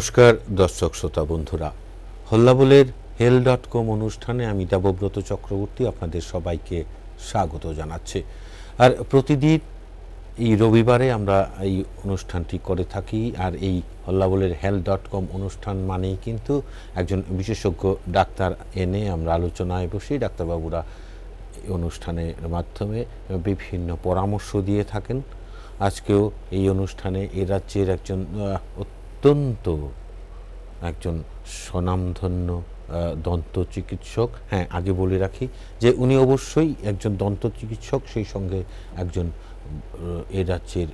নমস্কার দর্শক শ্রোতা বন্ধুরা হল্লাবলের হেল ডট কম অনুষ্ঠানে আমি দেবব্রত চক্রবর্তী আপনাদের সবাইকে স্বাগত জানাচ্ছি আর প্রতিদিন এই রবিবারে আমরা এই অনুষ্ঠানটি করে থাকি আর এই হল্লাবলের হেল ডট কম অনুষ্ঠান মানেই কিন্তু একজন বিশেষজ্ঞ ডাক্তার এনে আমরা আলোচনায় বসি ডাক্তারবাবুরা অনুষ্ঠানের মাধ্যমে বিভিন্ন পরামর্শ দিয়ে থাকেন আজকেও এই অনুষ্ঠানে এ রাজ্যের একজন অত্যন্ত একজন স্বনামধন্য দন্ত চিকিৎসক হ্যাঁ আগে বলে রাখি যে উনি অবশ্যই একজন দন্ত চিকিৎসক সেই সঙ্গে একজন এ রাজ্যের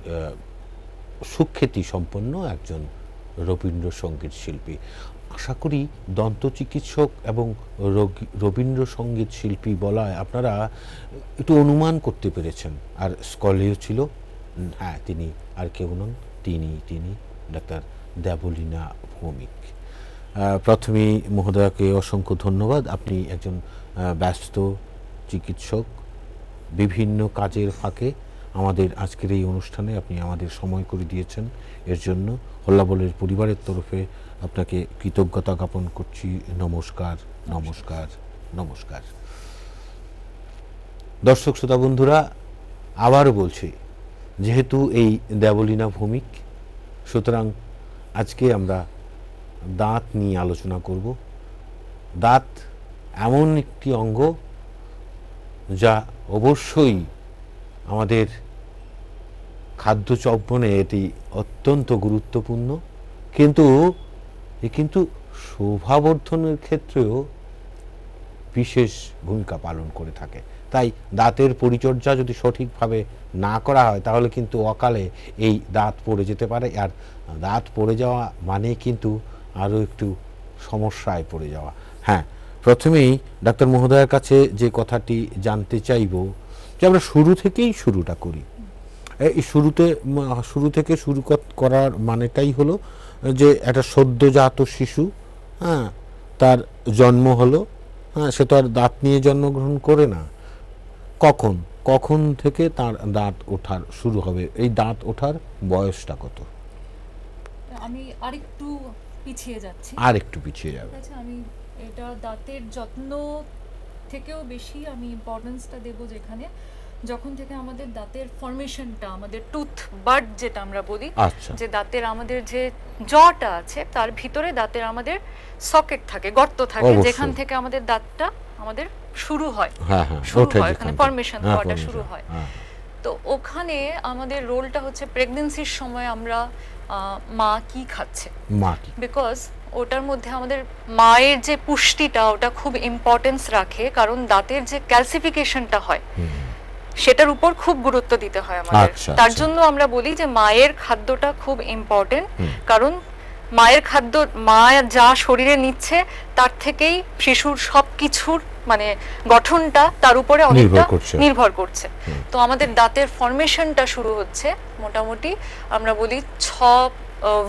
সুখ্যাতি সম্পন্ন একজন রবীন্দ্রসঙ্গীত শিল্পী আশা করি দন্ত চিকিৎসক এবং রবীন্দ্রসঙ্গীত শিল্পী বলায় আপনারা একটু অনুমান করতে পেরেছেন আর স্কলেও ছিল হ্যাঁ তিনি আর কেউ নন তিনি তিনি ডাক্তার দেবলীনা ভৌমিক প্রথমে মহোদয়াকে অসংখ্য ধন্যবাদ আপনি একজন ব্যস্ত চিকিৎসক বিভিন্ন কাজের ফাঁকে আমাদের আজকের এই অনুষ্ঠানে আপনি আমাদের সময় করে দিয়েছেন এর জন্য হল্লাবলের পরিবারের তরফে আপনাকে কৃতজ্ঞতা জ্ঞাপন করছি নমস্কার নমস্কার নমস্কার দর্শক শ্রোতা বন্ধুরা আবারও বলছি যেহেতু এই দেবলীনা ভৌমিক সুতরাং আজকে আমরা দাঁত নিয়ে আলোচনা করব দাঁত এমন একটি অঙ্গ যা অবশ্যই আমাদের খাদ্য চব্বনে এটি অত্যন্ত গুরুত্বপূর্ণ কিন্তু এ কিন্তু শোভাবর্ধনের ক্ষেত্রেও বিশেষ ভূমিকা পালন করে থাকে তাই দাঁতের পরিচর্যা যদি সঠিকভাবে না করা হয় তাহলে কিন্তু অকালে এই দাঁত পড়ে যেতে পারে আর রাত পড়ে যাওয়া মানে কিন্তু আরও একটু সমস্যায় পড়ে যাওয়া হ্যাঁ প্রথমেই ডাক্তার মহোদয়ের কাছে যে কথাটি জানতে চাইব যে আমরা শুরু থেকেই শুরুটা করি এই শুরুতে শুরু থেকে শুরু করার মানেটাই হলো যে একটা সদ্যজাত শিশু হ্যাঁ তার জন্ম হলো হ্যাঁ সে তো আর দাঁত নিয়ে জন্মগ্রহণ করে না কখন কখন থেকে তার দাঁত ওঠার শুরু হবে এই দাঁত ওঠার বয়সটা কত আমি আরেকটু পিছিয়ে যাচ্ছি আরেকটু পিছিয়ে যাবে আমি এটা দাঁতের যত্ন থেকেও বেশি আমি ইম্পর্টেন্সটা দেব যেখানে যখন থেকে আমাদের দাঁতের ফরমেশনটা আমাদের টুথ যেটা আমরা বলি আচ্ছা। যে দাঁতের আমাদের যে জটা আছে তার ভিতরে দাঁতের আমাদের সকেট থাকে গর্ত থাকে যেখান থেকে আমাদের দাঁতটা আমাদের শুরু হয় হ্যাঁ, হ্যাঁ, মানে হ্যাঁ, শুরু হয় ফরমেশন হওয়াটা শুরু হয় তো ওখানে আমাদের রোলটা হচ্ছে প্রেগনেন্সির সময় আমরা মা কি খাচ্ছে বিকজ ওটার মধ্যে আমাদের মায়ের যে পুষ্টিটা ওটা খুব ইম্পর্টেন্স রাখে কারণ দাঁতের যে ক্যালসিফিকেশনটা হয় সেটার উপর খুব গুরুত্ব দিতে হয় আমাদের আচ্ছা, তার আচ্ছা। জন্য আমরা বলি যে মায়ের খাদ্যটা খুব ইম্পর্টেন্ট কারণ মায়ের খাদ্য মা যা শরীরে নিচ্ছে তার থেকেই শিশুর সব কিছুর মানে গঠনটা তার উপরে অনেকটা নির্ভর করছে তো আমাদের দাঁতের ফরমেশনটা শুরু হচ্ছে মোটামুটি আমরা বলি ছ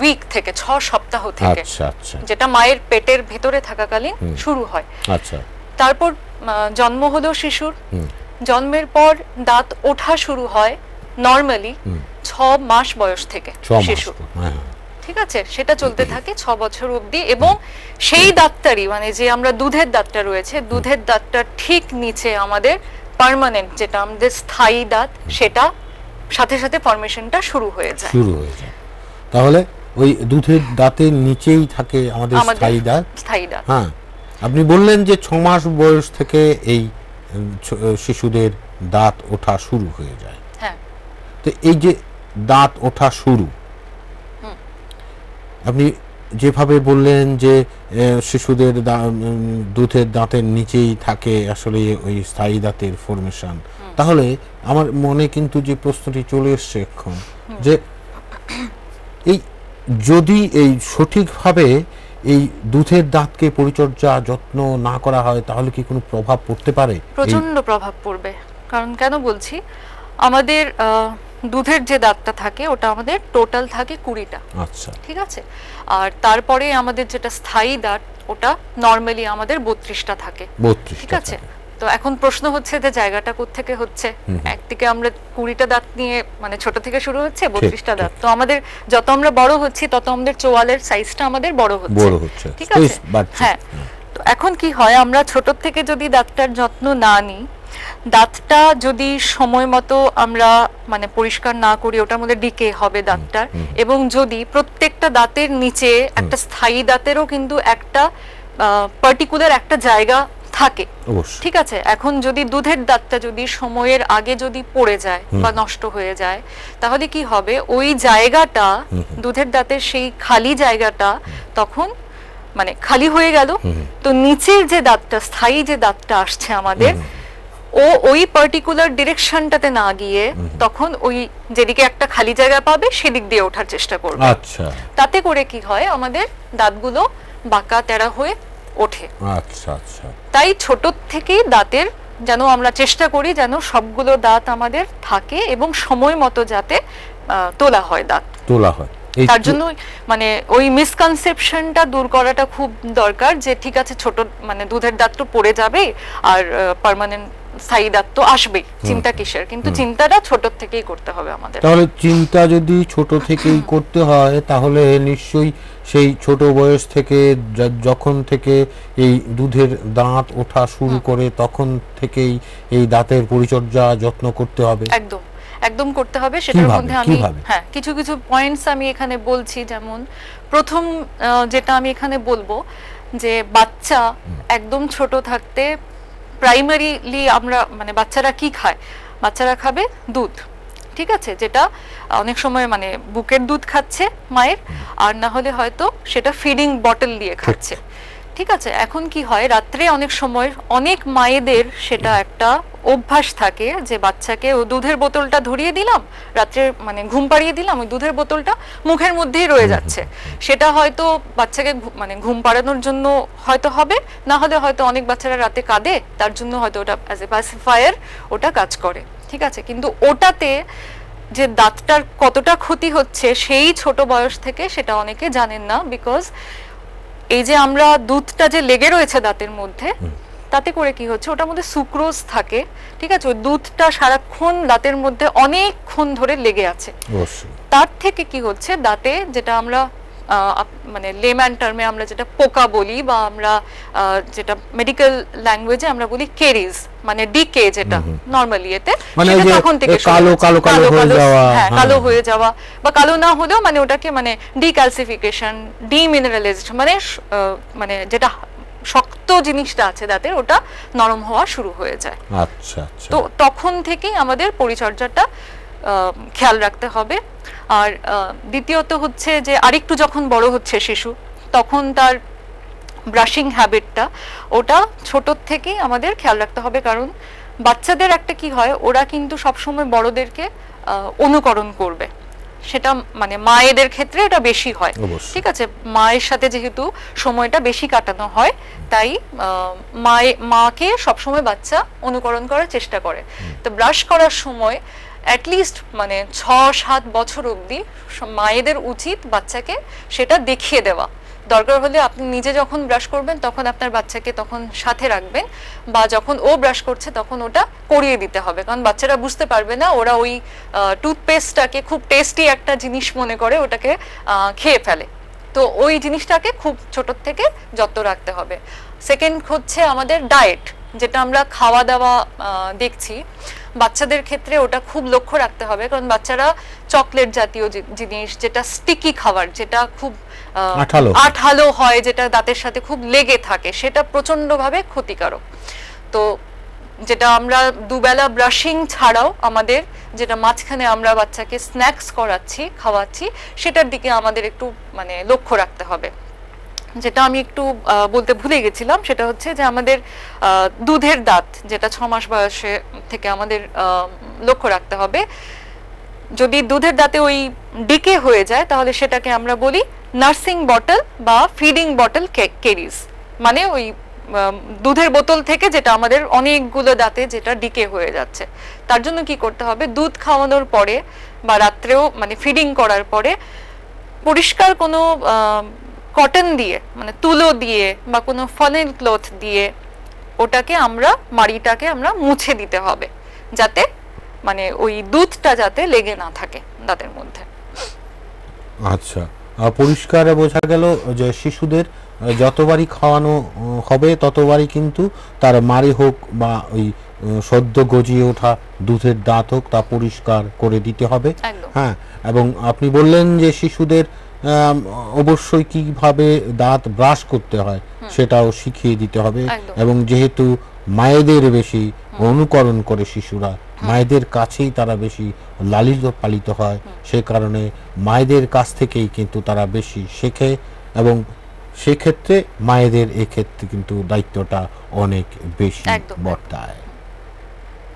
উইক থেকে ছ সপ্তাহ থেকে আচ্ছা, আচ্ছা। যেটা মায়ের পেটের ভেতরে থাকাকালীন শুরু হয় আচ্ছা। তারপর জন্ম হলো শিশুর জন্মের পর দাঁত ওঠা শুরু হয় নর্মালি ছ মাস বয়স থেকে শিশু হ্যাঁ। ঠিক আছে সেটা চলতে থাকে ছ বছর অবধি এবং সেই দাঁতটারই মানে যে আমরা দুধের দাঁতটা রয়েছে দুধের দাঁতটা ঠিক নিচে আমাদের পার্মানেন্ট যেটা আমাদের স্থায়ী দাঁত সেটা সাথে সাথে ফরমেশনটা শুরু হয়ে যায় শুরু হয়ে যায় তাহলে ওই দুধের দাঁতের নিচেই থাকে আমাদের স্থায়ী দাঁত স্থায়ী দাঁত হ্যাঁ আপনি বললেন যে ছ মাস বয়স থেকে এই শিশুদের দাঁত ওঠা শুরু হয়ে যায় হ্যাঁ তো এই যে দাঁত ওঠা শুরু আপনি যেভাবে বললেন যে শিশুদের দুধের দাঁতের নিচেই থাকে আসলে ওই স্থায়ী দাঁতের ফর্মেশন তাহলে আমার মনে কিন্তু যে প্রশ্নটি চলে এসছে এখন যে এই যদি এই সঠিকভাবে এই দুধের দাঁতকে পরিচর্যা যত্ন না করা হয় তাহলে কি কোনো প্রভাব পড়তে পারে প্রচন্ড প্রভাব পড়বে কারণ কেন বলছি আমাদের দুধের যে দাঁতটা থাকে ওটা আমাদের টোটাল থাকে কুড়িটা আচ্ছা ঠিক আছে আর তারপরে আমাদের যেটা স্থায়ী দাঁত ওটা নর্মালি আমাদের বত্রিশটা থাকে ঠিক আছে তো এখন প্রশ্ন হচ্ছে যে জায়গাটা থেকে হচ্ছে একদিকে আমরা কুড়িটা দাঁত নিয়ে মানে ছোট থেকে শুরু হচ্ছে বত্রিশটা দাঁত তো আমাদের যত আমরা বড় হচ্ছি তত আমাদের চোয়ালের সাইজটা আমাদের বড় হচ্ছে ঠিক আছে হ্যাঁ তো এখন কি হয় আমরা ছোট থেকে যদি দাঁতটার যত্ন না নিই দাঁতটা যদি সময় মতো আমরা মানে পরিষ্কার না করি ওটার মধ্যে ডিকে হবে দাঁতটার এবং যদি প্রত্যেকটা দাঁতের নিচে একটা স্থায়ী দাঁতেরও কিন্তু একটা পার্টিকুলার একটা জায়গা থাকে ঠিক আছে এখন যদি দুধের দাঁতটা যদি সময়ের আগে যদি পড়ে যায় বা নষ্ট হয়ে যায় তাহলে কি হবে ওই জায়গাটা দুধের দাঁতের সেই খালি জায়গাটা তখন মানে খালি হয়ে গেল তো নিচের যে দাঁতটা স্থায়ী যে দাঁতটা আসছে আমাদের ও ওই পার্টিকুলার ডিরেকশনটাতে না গিয়ে তখন ওই যেদিকে একটা খালি জায়গা পাবে সেদিক দিয়ে ওঠার চেষ্টা করবে আচ্ছা তাতে করে কি হয় আমাদের দাঁতগুলো বাঁকা তেরা হয়ে ওঠে আচ্ছা আচ্ছা তাই ছোট থেকেই দাঁতের যেন আমরা চেষ্টা করি যেন সবগুলো দাঁত আমাদের থাকে এবং সময় মতো যাতে তোলা হয় দাঁত তোলা হয় তার জন্য মানে ওই মিসকনসেপশনটা দূর করাটা খুব দরকার যে ঠিক আছে ছোট মানে দুধের দাঁত তো পড়ে যাবে আর পার্মানেন্ট স্থায়ীদাত্ব আসবে চিন্তা কিসের কিন্তু চিন্তাটা ছোট থেকেই করতে হবে আমাদের তাহলে চিন্তা যদি ছোট থেকেই করতে হয় তাহলে নিশ্চয়ই সেই ছোট বয়স থেকে যখন থেকে এই দুধের দাঁত ওঠা শুরু করে তখন থেকেই এই দাঁতের পরিচর্যা যত্ন করতে হবে একদম একদম করতে হবে সেটার মধ্যে আমি হ্যাঁ কিছু কিছু পয়েন্টস আমি এখানে বলছি যেমন প্রথম যেটা আমি এখানে বলবো যে বাচ্চা একদম ছোট থাকতে প্রাইমারিলি আমরা মানে বাচ্চারা কি খায় বাচ্চারা খাবে দুধ ঠিক আছে যেটা অনেক সময় মানে বুকের দুধ খাচ্ছে মায়ের আর না হলে হয়তো সেটা ফিডিং বটল দিয়ে খাচ্ছে ঠিক আছে এখন কি হয় রাত্রে অনেক সময় অনেক মায়েদের সেটা একটা অভ্যাস থাকে যে বাচ্চাকে ও দুধের বোতলটা ধরিয়ে দিলাম রাত্রে মানে ঘুম পাড়িয়ে দিলাম ওই দুধের বোতলটা মুখের মধ্যেই রয়ে যাচ্ছে সেটা হয়তো বাচ্চাকে মানে ঘুম পাড়ানোর জন্য হয়তো হবে না হলে হয়তো অনেক বাচ্চারা রাতে কাঁদে তার জন্য হয়তো ওটা অ্যাজ এ প্যাসিফায়ার ওটা কাজ করে ঠিক আছে কিন্তু ওটাতে যে দাঁতটার কতটা ক্ষতি হচ্ছে সেই ছোট বয়স থেকে সেটা অনেকে জানেন না বিকজ এই যে আমরা দুধটা যে লেগে রয়েছে দাঁতের মধ্যে তাতে করে কি হচ্ছে ওটার মধ্যে সুক্রোজ থাকে ঠিক আছে দুধটা সারাক্ষণ দাঁতের মধ্যে অনেকক্ষণ ধরে লেগে আছে তার থেকে কি হচ্ছে দাঁতে যেটা আমরা মানে লেম্যান টার্মে আমরা যেটা পোকা বলি বা আমরা যেটা মেডিকেল ল্যাঙ্গুয়েজে আমরা বলি কেরিজ মানে ডিকে যেটা নর্মালি এতে মানে তখন থেকে কালো কালো কালো হয়ে যাওয়া হ্যাঁ কালো হ্যাঁ। হয়ে যাওয়া বা কালো না হলেও মানে ওটাকে মানে ডিক্যালসিফিকেশন ডিমিনারালাইজড মানে মানে যেটা শক্ত জিনিসটা আছে দাঁতের ওটা নরম হওয়া শুরু হয়ে যায় আচ্ছা আচ্ছা তো তখন থেকেই আমাদের পরিচর্যাটা খেয়াল রাখতে হবে আর দ্বিতীয়ত হচ্ছে যে আরেকটু যখন বড় হচ্ছে শিশু তখন তার ব্রাশিং হ্যাবিটটা ওটা ছোটোর থেকেই আমাদের খেয়াল রাখতে হবে কারণ বাচ্চাদের একটা কি হয় ওরা কিন্তু সবসময় বড়দেরকে অনুকরণ করবে সেটা মানে মায়েদের ক্ষেত্রে এটা বেশি হয় ঠিক আছে মায়ের সাথে যেহেতু সময়টা বেশি কাটানো হয় তাই মায়ে মাকে সবসময় বাচ্চা অনুকরণ করার চেষ্টা করে তো ব্রাশ করার সময় অ্যাটলিস্ট মানে ছ সাত বছর অবধি মায়েদের উচিত বাচ্চাকে সেটা দেখিয়ে দেওয়া দরকার হলে আপনি নিজে যখন ব্রাশ করবেন তখন আপনার বাচ্চাকে তখন সাথে রাখবেন বা যখন ও ব্রাশ করছে তখন ওটা করিয়ে দিতে হবে কারণ বাচ্চারা বুঝতে পারবে না ওরা ওই টুথপেস্টটাকে খুব টেস্টি একটা জিনিস মনে করে ওটাকে খেয়ে ফেলে তো ওই জিনিসটাকে খুব ছোট থেকে যত্ন রাখতে হবে সেকেন্ড হচ্ছে আমাদের ডায়েট যেটা আমরা খাওয়া দাওয়া দেখছি বাচ্চাদের ক্ষেত্রে ওটা খুব লক্ষ্য রাখতে হবে কারণ বাচ্চারা চকলেট জাতীয় জিনিস যেটা স্টিকি খাবার যেটা খুব আঠালো হয় যেটা দাঁতের সাথে খুব লেগে থাকে সেটা প্রচন্ড ভাবে ক্ষতিকারক তো যেটা আমরা দুবেলা ব্রাশিং ছাড়াও আমাদের যেটা মাঝখানে আমরা বাচ্চাকে স্ন্যাক্স করাচ্ছি খাওয়াচ্ছি সেটার দিকে আমাদের একটু মানে লক্ষ্য রাখতে হবে যেটা আমি একটু বলতে ভুলে গেছিলাম সেটা হচ্ছে যে আমাদের দুধের দাঁত যেটা ছ মাস বয়সে থেকে আমাদের লক্ষ্য রাখতে হবে আহ যদি দুধের দাঁতে ওই ডিকে হয়ে যায় তাহলে সেটাকে আমরা বলি নার্সিং বটল বা ফিডিং বটল কেরিস মানে ওই দুধের বোতল থেকে যেটা আমাদের অনেকগুলো দাঁতে যেটা ডিকে হয়ে যাচ্ছে তার জন্য কি করতে হবে দুধ খাওয়ানোর পরে বা রাত্রেও মানে ফিডিং করার পরে পরিষ্কার কোনো কটন দিয়ে মানে তুলো দিয়ে বা কোনো ফলের ক্লথ দিয়ে ওটাকে আমরা মাড়িটাকে আমরা মুছে দিতে হবে যাতে মানে ওই দুধটা যাতে লেগে না থাকে দাঁতের মধ্যে আচ্ছা পরিষ্কার বোঝা গেল যে শিশুদের যতবারই খাওয়ানো হবে ততবারই কিন্তু তার মারি হোক বা ওই সদ্য গজিয়ে ওঠা দুধের দাঁত হোক তা পরিষ্কার করে দিতে হবে হ্যাঁ এবং আপনি বললেন যে শিশুদের অবশ্যই কিভাবে দাঁত ব্রাশ করতে হয় সেটাও শিখিয়ে দিতে হবে এবং যেহেতু মায়েদের বেশি অনুকরণ করে শিশুরা হ্যাঁ। মায়েদের কাছেই তারা বেশি লালিত পালিত হয় সে কারণে মায়েদের কাছ থেকেই কিন্তু তারা বেশি শেখে এবং সেক্ষেত্রে মায়েদের এক্ষেত্রে কিন্তু দায়িত্বটা অনেক বেশি বর্তায়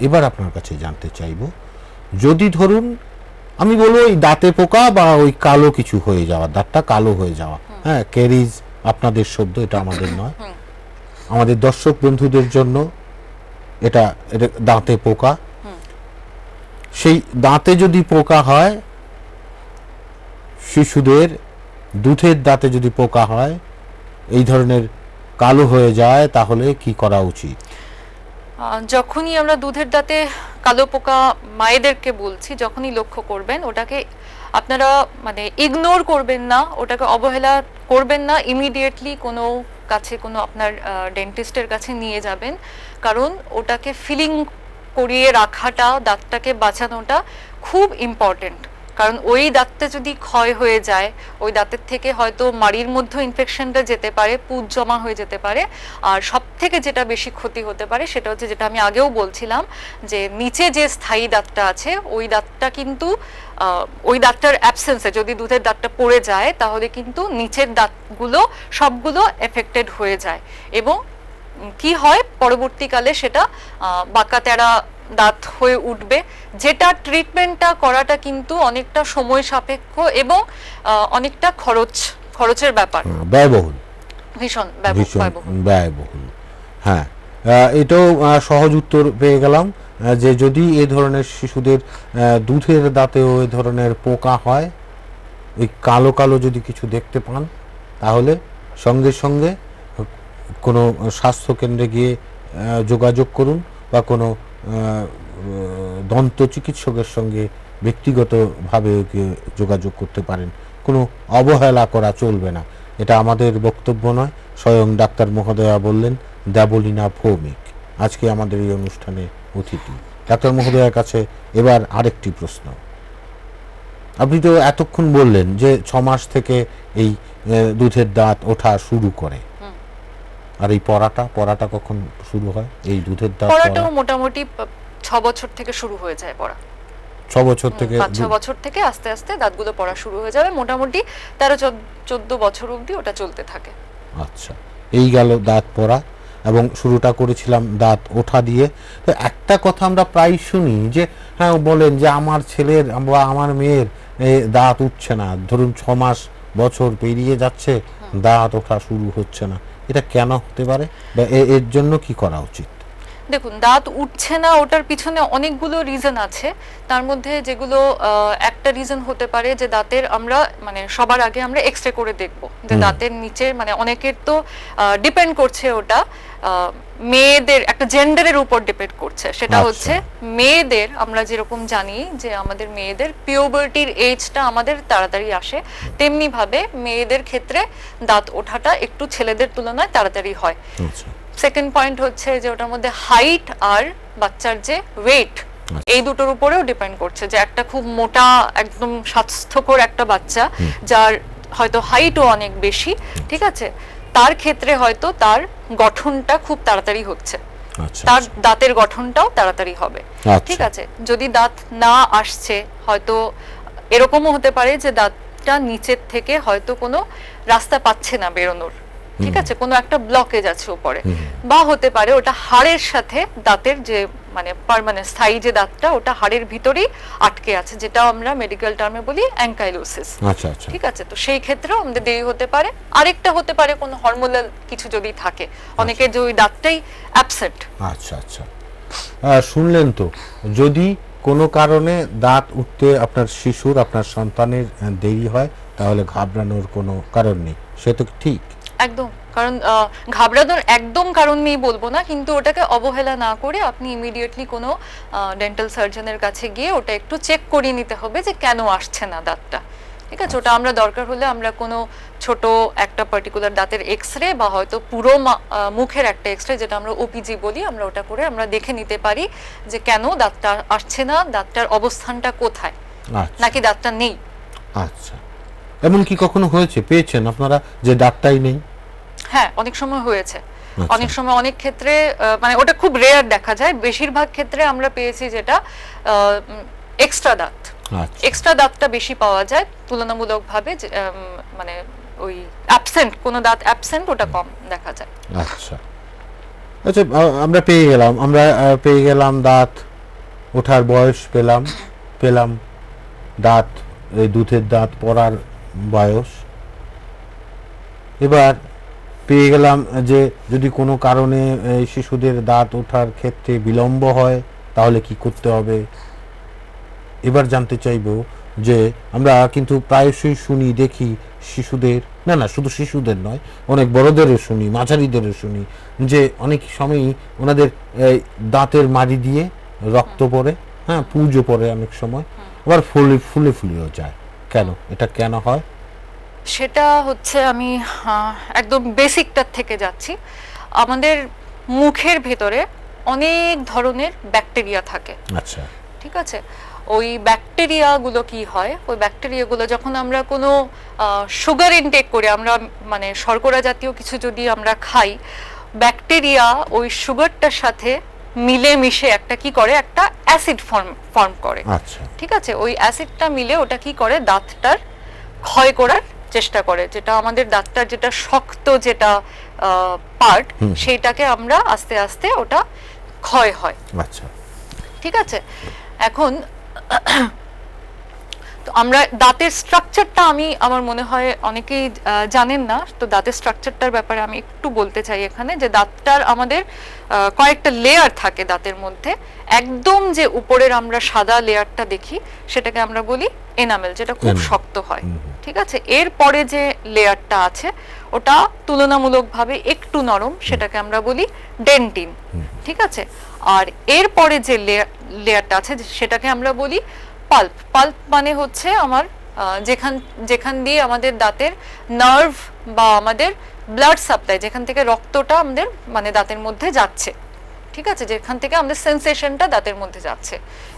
এবার আপনার কাছে জানতে চাইব যদি ধরুন আমি বলবো ওই দাঁতে পোকা বা ওই কালো কিছু হয়ে যাওয়া দাঁতটা কালো হয়ে যাওয়া হ্যাঁ ক্যারিজ আপনাদের শব্দ এটা আমাদের নয় আমাদের দর্শক বন্ধুদের জন্য এটা এটা দাঁতে পোকা সেই দাঁতে যদি পোকা হয় শিশুদের দুধের দাঁতে যদি পোকা হয় এই ধরনের কালো হয়ে যায় তাহলে কি করা উচিত যখনই আমরা দুধের দাঁতে কালো পোকা মায়েদেরকে বলছি যখনই লক্ষ্য করবেন ওটাকে আপনারা মানে ইগনোর করবেন না ওটাকে অবহেলা করবেন না ইমিডিয়েটলি কোনো কাছে কোনো আপনার ডেন্টিস্টের কাছে নিয়ে যাবেন কারণ ওটাকে ফিলিং করিয়ে রাখাটা দাঁতটাকে বাঁচানোটা খুব ইম্পর্টেন্ট কারণ ওই দাঁতটা যদি ক্ষয় হয়ে যায় ওই দাঁতের থেকে হয়তো মাড়ির মধ্যে ইনফেকশনটা যেতে পারে পুজ জমা হয়ে যেতে পারে আর সব থেকে যেটা বেশি ক্ষতি হতে পারে সেটা হচ্ছে যেটা আমি আগেও বলছিলাম যে নিচে যে স্থায়ী দাঁতটা আছে ওই দাঁতটা কিন্তু ওই দাঁতটার অ্যাবসেন্সে যদি দুধের দাঁতটা পড়ে যায় তাহলে কিন্তু নিচের দাঁতগুলো সবগুলো এফেক্টেড হয়ে যায় এবং কি হয় পরবর্তীকালে সেটা বাঁকা তেরা দাঁত হয়ে উঠবে যেটা ট্রিটমেন্টটা করাটা কিন্তু অনেকটা সময় সাপেক্ষ এবং অনেকটা খরচ খরচের ব্যাপার ব্যয়বহুল ভীষণ ব্যয়বহুল হ্যাঁ এটাও সহজ উত্তর পেয়ে গেলাম যে যদি এ ধরনের শিশুদের দুধের দাঁতেও এ ধরনের পোকা হয় ওই কালো কালো যদি কিছু দেখতে পান তাহলে সঙ্গে সঙ্গে কোনো স্বাস্থ্যকেন্দ্রে গিয়ে যোগাযোগ করুন বা কোনো দন্ত চিকিৎসকের সঙ্গে ব্যক্তিগতভাবে যোগাযোগ করতে পারেন কোনো অবহেলা করা চলবে না এটা আমাদের বক্তব্য নয় স্বয়ং ডাক্তার মহোদয়া বললেন দেবলিনা ভৌমিক আজকে আমাদের এই অনুষ্ঠানে অতিথি ডাক্তার মহোদয়ের কাছে এবার আরেকটি প্রশ্ন আপনি তো এতক্ষণ বললেন যে ছ মাস থেকে এই দুধের দাঁত ওঠা শুরু করে আর এই পড়াটা পড়াটা কখন শুরু হয় এই দুধের দাম পড়াটাও মোটামুটি ছ বছর থেকে শুরু হয়ে যায় পড়া ছ বছর থেকে পাঁচ ছ বছর থেকে আস্তে আস্তে দাঁতগুলো পড়া শুরু হয়ে যাবে মোটামুটি তেরো চোদ্দ বছর ওটা চলতে থাকে আচ্ছা এই গেল দাঁত পড়া এবং শুরুটা করেছিলাম দাঁত ওঠা দিয়ে তো একটা কথা আমরা প্রায় শুনি যে হ্যাঁ বলেন যে আমার ছেলের বা আমার মেয়ের দাঁত উঠছে না ধরুন ছ মাস বছর পেরিয়ে যাচ্ছে দাঁত ওঠা শুরু হচ্ছে না এটা কেন হতে পারে বা এর জন্য কি করা উচিত দেখুন দাঁত উঠছে না ওটার পিছনে অনেকগুলো রিজন আছে তার মধ্যে যেগুলো একটা রিজন হতে পারে যে দাঁতের আমরা মানে সবার আগে আমরা এক্স রে করে দেখব যে দাঁতের নিচে মানে অনেকের তো ডিপেন্ড করছে ওটা মেয়েদের একটা জেন্ডারের উপর ডিপেন্ড করছে সেটা আচ্ছা। হচ্ছে মেয়েদের আমরা যেরকম জানি যে আমাদের মেয়েদের পিওবার্টির এজটা আমাদের তাড়াতাড়ি আসে তেমনি ভাবে মেয়েদের ক্ষেত্রে দাঁত ওঠাটা একটু ছেলেদের তুলনায় তাড়াতাড়ি হয় আচ্ছা। সেকেন্ড পয়েন্ট হচ্ছে যে ওটার মধ্যে হাইট আর বাচ্চার যে ওয়েট এই আচ্ছা। দুটোর উপরেও ডিপেন্ড করছে যে একটা খুব মোটা একদম স্বাস্থ্যকর একটা বাচ্চা যার হয়তো হাইটও অনেক বেশি আচ্ছা। ঠিক আছে তার ক্ষেত্রে হয়তো তার গঠনটা খুব তাড়াতাড়ি হচ্ছে আচ্ছা, তার দাঁতের গঠনটাও তাড়াতাড়ি হবে ঠিক আছে যদি দাঁত না আসছে হয়তো এরকমও হতে পারে যে দাঁতটা নিচের থেকে হয়তো কোনো রাস্তা পাচ্ছে না বেরোনোর ঠিক আছে কোনো একটা ব্লকেজ আছে উপরে বা হতে পারে ওটা হাড়ের সাথে দাঁতের যে মানে পার্মানেন্ট স্থায়ী যে দাঁতটা ওটা হাড়ের ভিতরেই আটকে আছে যেটা আমরা মেডিকেল টার্মে বলি অ্যাঙ্কাইলোসিস আচ্ছা, আচ্ছা। ঠিক আছে তো সেই ক্ষেত্রেও আমাদের দেরি হতে পারে আরেকটা হতে পারে কোনো হরমোনাল কিছু যদি থাকে আচ্ছা। অনেকে যে ওই দাঁতটাই অ্যাবসেন্ট আচ্ছা আচ্ছা শুনলেন তো যদি কোনো কারণে দাঁত উঠতে আপনার শিশুর আপনার সন্তানের দেরি হয় তাহলে ঘাবড়ানোর কোনো কারণ নেই সে তো ঠিক একদম কারণ ঘাবড়ানোর একদম কারণ নেই বলবো না কিন্তু ওটাকে অবহেলা না করে আপনি ইমিডিয়েটলি কোনো ডেন্টাল সার্জনের কাছে গিয়ে ওটা একটু চেক করিয়ে নিতে হবে যে কেন আসছে না দাঁতটা ঠিক আছে ওটা আমরা দরকার হলে আমরা কোনো ছোট একটা পার্টিকুলার দাঁতের এক্স রে বা হয়তো পুরো মুখের একটা এক্স রে যেটা আমরা ওপিজি বলি আমরা ওটা করে আমরা দেখে নিতে পারি যে কেন দাঁতটা আসছে না দাঁতটার অবস্থানটা কোথায় আচ্ছা। নাকি দাঁতটা নেই আচ্ছা এমন কি কখনো হয়েছে পেয়েছেন আপনারা যে দাঁতটাই নেই হ্যাঁ অনেক সময় হয়েছে আচ্ছা। অনেক সময় অনেক ক্ষেত্রে মানে ওটা খুব রেয়ার দেখা যায় বেশিরভাগ ক্ষেত্রে আমরা পেয়েছি যেটা এক্সট্রা দাঁত এক্সট্রা আচ্ছা। দাঁতটা বেশি পাওয়া যায় তুলনামূলকভাবে মানে ওই অ্যাবসেন্ট কোনো দাঁত অ্যাবসেন্ট ওটা কম দেখা যায় আচ্ছা আচ্ছা আমরা পেয়ে গেলাম আমরা পেয়ে গেলাম দাঁত ওঠার বয়স পেলাম পেলাম দাঁত এই দুধের দাঁত পড়ার বয়স এবার পেয়ে গেলাম যে যদি কোনো কারণে শিশুদের দাঁত ওঠার ক্ষেত্রে বিলম্ব হয় তাহলে কি করতে হবে এবার জানতে চাইব যে আমরা কিন্তু প্রায়শই শুনি দেখি শিশুদের না না শুধু শিশুদের নয় অনেক বড়দেরও শুনি মাঝারিদেরও শুনি যে অনেক সময়ই ওনাদের দাঁতের মাড়ি দিয়ে রক্ত পড়ে হ্যাঁ পুজো পড়ে অনেক সময় আবার ফুলে ফুলে ফুলেও যায় কেন এটা কেন হয় সেটা হচ্ছে আমি একদম বেসিকটার থেকে যাচ্ছি আমাদের মুখের ভেতরে অনেক ধরনের ব্যাকটেরিয়া থাকে আচ্ছা ঠিক আছে ওই ব্যাকটেরিয়াগুলো কি হয় ওই ব্যাকটেরিয়াগুলো যখন আমরা কোনো সুগার ইনটেক করে আমরা মানে শর্করা জাতীয় কিছু যদি আমরা খাই ব্যাকটেরিয়া ওই সুগারটার সাথে মিলে মিশে একটা কি করে একটা অ্যাসিড ফর্ম ফর্ম করে আচ্ছা। ঠিক আছে ওই অ্যাসিডটা মিলে ওটা কি করে দাঁতটার ক্ষয় করার চেষ্টা করে যেটা আমাদের দাঁতটার যেটা শক্ত যেটা পার্ট সেইটাকে আমরা আস্তে আস্তে ওটা ক্ষয় হয় আচ্ছা ঠিক আছে এখন তো আমরা দাঁতের স্ট্রাকচারটা আমি আমার মনে হয় অনেকেই জানেন না তো দাঁতের স্ট্রাকচারটার ব্যাপারে আমি একটু বলতে চাই এখানে যে দাঁতটার আমাদের কয়েকটা লেয়ার থাকে দাঁতের মধ্যে একদম যে উপরের আমরা সাদা লেয়ারটা দেখি সেটাকে আমরা বলি এনামেল যেটা খুব শক্ত হয় ঠিক আছে এর পরে যে লেয়ারটা আছে ওটা তুলনামূলকভাবে একটু নরম সেটাকে আমরা বলি ডেন্টিন ঠিক আছে আর এর পরে যে লেয়ারটা আছে সেটাকে আমরা বলি পাল্প পাল্প মানে হচ্ছে আমার যেখান যেখান দিয়ে আমাদের দাঁতের নার্ভ বা আমাদের ব্লাড সাপ্লাই যেখান থেকে রক্তটা আমাদের মানে দাঁতের মধ্যে যাচ্ছে ঠিক আছে যেখান থেকে আমাদের সেন্সেশনটা দাঁতের মধ্যে যাচ্ছে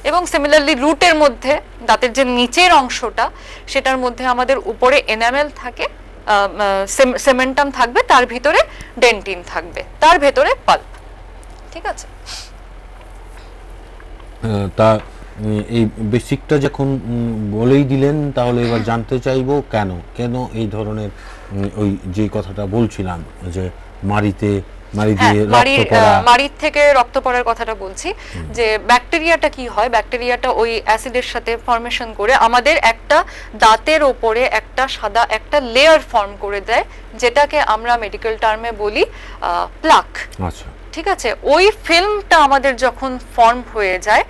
এবং সিমিলারলি রুটের মধ্যে দাঁতের যে নিচের অংশটা সেটার মধ্যে আমাদের উপরে এনামেল থাকে সেমেন্টাম থাকবে তার ভিতরে ডেন্টিন থাকবে তার ভেতরে পাল্প ঠিক আছে তা এই বেসিকটা যখন বলেই দিলেন তাহলে এবার জানতে চাইব কেন কেন এই ধরনের ওই যে কথাটা বলছিলাম যে মারিতে হ্যাঁ, রক্ত মারির থেকে রক্ত পড়ার কথাটা বলছি যে ব্যাকটেরিয়াটা কি হয় ব্যাকটেরিয়াটা ওই অ্যাসিডের সাথে ফর্মেশন করে আমাদের একটা দাঁতের ওপরে একটা সাদা একটা লেয়ার ফর্ম করে দেয় যেটাকে আমরা মেডিকেল টার্মে বলি প্লাক আচ্ছা ঠিক আছে ওই ফিল্মটা আমাদের যখন ফর্ম হয়ে যায়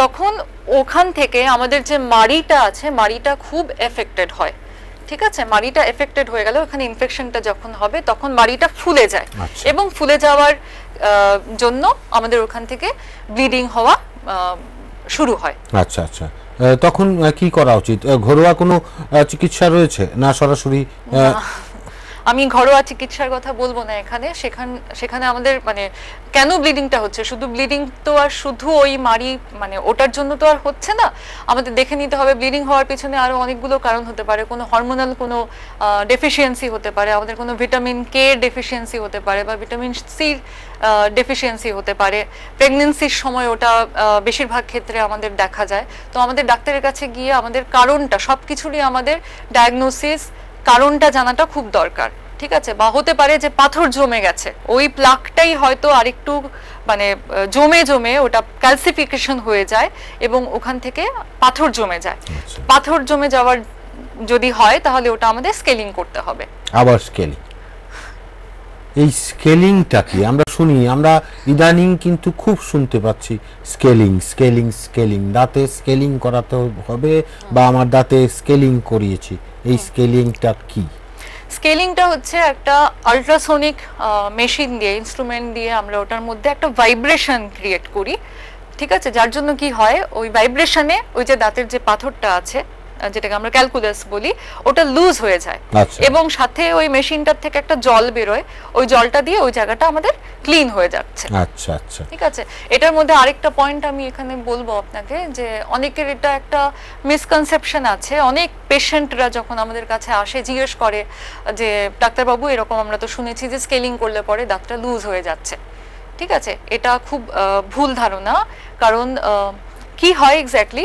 তখন ওখান থেকে আমাদের যে মাড়িটা আছে মাড়িটা খুব এফেক্টেড হয় ঠিক আছে মাড়িটা এফেক্টেড হয়ে গেল ওখানে ইনফেকশনটা যখন হবে তখন মাড়িটা ফুলে যায় আচ্ছা। এবং ফুলে যাওয়ার জন্য আমাদের ওখান থেকে ব্লিডিং হওয়া শুরু হয় আচ্ছা আচ্ছা তখন কি করা উচিত ঘরোয়া কোনো চিকিৎসা রয়েছে না সরাসরি আমি ঘরোয়া চিকিৎসার কথা বলবো না এখানে সেখান সেখানে আমাদের মানে কেন ব্লিডিংটা হচ্ছে শুধু ব্লিডিং তো আর শুধু ওই মারি মানে ওটার জন্য তো আর হচ্ছে না আমাদের দেখে নিতে হবে ব্লিডিং হওয়ার পিছনে আরো অনেকগুলো কারণ হতে পারে কোনো হরমোনাল কোনো ডেফিসিয়েন্সি হতে পারে আমাদের কোনো ভিটামিন কে ডেফিসিয়েন্সি হতে পারে বা ভিটামিন সির ডেফিসিয়েন্সি হতে পারে প্রেগনেন্সির সময় ওটা বেশিরভাগ ক্ষেত্রে আমাদের দেখা যায় তো আমাদের ডাক্তারের কাছে গিয়ে আমাদের কারণটা সব কিছুরই আমাদের ডায়াগনোসিস কারণটা জানাটা খুব দরকার ঠিক আছে বা হতে পারে যে পাথর জমে গেছে ওই প্লাকটাই হয়তো আরেকটু মানে জমে জমে ওটা ক্যালসিফিকেশন হয়ে যায় এবং ওখান থেকে পাথর জমে যায় আচ্ছা। পাথর জমে যাওয়ার যদি হয় তাহলে ওটা আমাদের স্কেলিং করতে হবে আবার স্কেলিং এই স্কেলিংটা কি আমরা শুনি আমরা ইদানিং কিন্তু খুব শুনতে পাচ্ছি স্কেলিং স্কেলিং স্কেলিং দাঁতে স্কেলিং করাতে হবে বা আমার দাঁতে স্কেলিং করিয়েছি এই স্কেলিংটা কি স্কেলিংটা হচ্ছে একটা আল্ট্রাসোনিক মেশিন দিয়ে ইনস্ট্রুমেন্ট দিয়ে আমরা ওটার মধ্যে একটা ভাইব্রেশন ক্রিয়েট করি ঠিক আছে যার জন্য কি হয় ওই ভাইব্রেশনে ওই যে দাঁতের যে পাথরটা আছে যেটাকে আমরা ক্যালকুলাস বলি ওটা লুজ হয়ে যায় আচ্ছা। এবং সাথে ওই মেশিনটার থেকে একটা জল বেরোয় ওই জলটা দিয়ে ওই জায়গাটা আমাদের ক্লিন হয়ে যাচ্ছে আচ্ছা আচ্ছা ঠিক আছে এটার মধ্যে আরেকটা পয়েন্ট আমি এখানে বলবো আপনাকে যে অনেকের এটা একটা মিসকনসেপশন আছে অনেক পেশেন্টরা যখন আমাদের কাছে আসে জিজ্ঞেস করে যে ডাক্তারবাবু এরকম আমরা তো শুনেছি যে স্কেলিং করলে পরে দাঁতটা লুজ হয়ে যাচ্ছে ঠিক আছে এটা খুব ভুল ধারণা কারণ কি হয় এক্স্যাক্টলি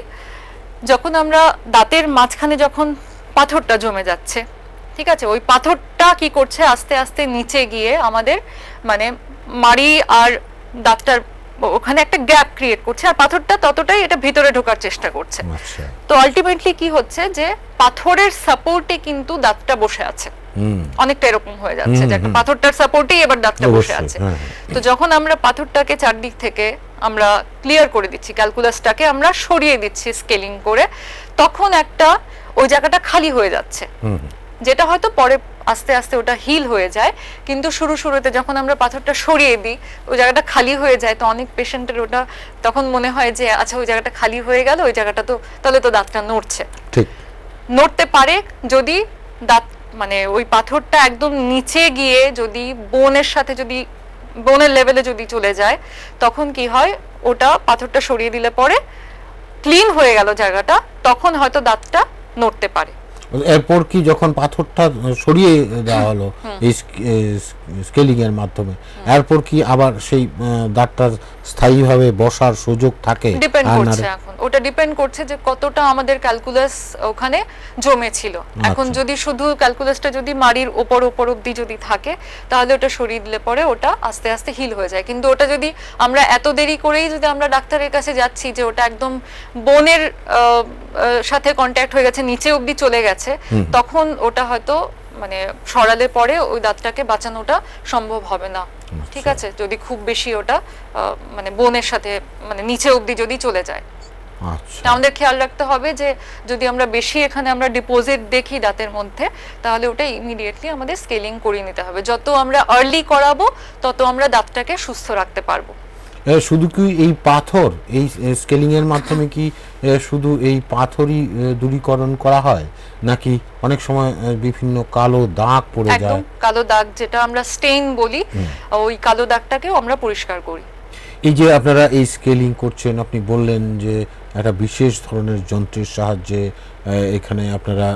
যখন আমরা দাঁতের মাঝখানে যখন পাথরটা জমে যাচ্ছে ঠিক আছে ওই পাথরটা কি করছে আস্তে আস্তে নিচে গিয়ে আমাদের মানে মাড়ি আর দাঁতটার ওখানে একটা গ্যাপ ক্রিয়েট করছে আর পাথরটা ততটাই এটা ভিতরে ঢোকার চেষ্টা করছে আচ্ছা। তো আলটিমেটলি কি হচ্ছে যে পাথরের সাপোর্টে কিন্তু দাঁতটা বসে আছে অনেকটা এরকম হয়ে যাচ্ছে যে একটা পাথরটার সাপোর্টেই এবার দাঁতটা বসে আছে হ্যাঁ, হ্যাঁ। তো যখন আমরা পাথরটাকে চারদিক থেকে আমরা ক্লিয়ার করে দিচ্ছি ক্যালকুলাসটাকে আমরা সরিয়ে দিচ্ছি স্কেলিং করে তখন একটা ওই জায়গাটা খালি হয়ে যাচ্ছে যেটা হয়তো পরে আস্তে আস্তে ওটা হিল হয়ে যায় কিন্তু শুরু শুরুতে যখন আমরা পাথরটা সরিয়ে দিই ওই জায়গাটা খালি হয়ে যায় তো অনেক পেশেন্টের ওটা তখন মনে হয় যে আচ্ছা ওই জায়গাটা খালি হয়ে গেল ওই জায়গাটা তো তাহলে তো দাঁতটা নড়ছে ঠিক নড়তে পারে যদি দাঁত মানে ওই পাথরটা একদম নিচে গিয়ে যদি বোনের সাথে যদি বোনের লেভেলে যদি চলে যায় তখন কি হয় ওটা পাথরটা সরিয়ে দিলে পরে ক্লিন হয়ে গেল জায়গাটা তখন হয়তো দাঁতটা নড়তে পারে এরপর কি যখন পাথরটা সরিয়ে দেওয়া হলো এই স্কেলিং এর মাধ্যমে এরপর কি আবার সেই দাঁতটা স্থায়ীভাবে বসার সুযোগ থাকে ডিপেন্ড করছে ওটা ডিপেন্ড করছে যে কতটা আমাদের ক্যালকুলাস ওখানে জমে ছিল এখন আচ্ছা। যদি শুধু ক্যালকুলাসটা যদি মারির ওপর ওপর অবধি যদি থাকে তাহলে ওটা সরিয়ে দিলে পরে ওটা আস্তে আস্তে হিল হয়ে যায় কিন্তু ওটা যদি আমরা এত দেরি করেই যদি আমরা ডাক্তারের কাছে যাচ্ছি যে ওটা একদম বোনের সাথে কন্ট্যাক্ট হয়ে গেছে নিচে অবধি চলে গেছে তখন ওটা হয়তো মানে সরালে পরে ওই দাঁতটাকে বাঁচানোটা সম্ভব হবে না ঠিক আছে যদি খুব বেশি ওটা মানে বোনের সাথে মানে নিচে অবধি যদি চলে যায় আমাদের আচ্ছা। খেয়াল রাখতে হবে যে যদি আমরা বেশি এখানে আমরা ডিপোজিট দেখি দাঁতের মধ্যে তাহলে ওটা ইমিডিয়েটলি আমাদের স্কেলিং করিয়ে নিতে হবে যত আমরা আর্লি করাবো তত আমরা দাঁতটাকে সুস্থ রাখতে পারবো শুধু কি এই পাথর এই স্কেলিংয়ের মাধ্যমে কি শুধু এই পাথরই দূরীকরণ করা হয় নাকি অনেক সময় বিভিন্ন কালো দাগ পড়ে যায় কালো দাগ যেটা আমরা স্টেইন বলি ওই কালো দাগটাকেও আমরা পরিষ্কার করি এই যে আপনারা এই স্কেলিং করছেন আপনি বললেন যে একটা বিশেষ ধরনের যন্ত্রের সাহায্যে এখানে আপনারা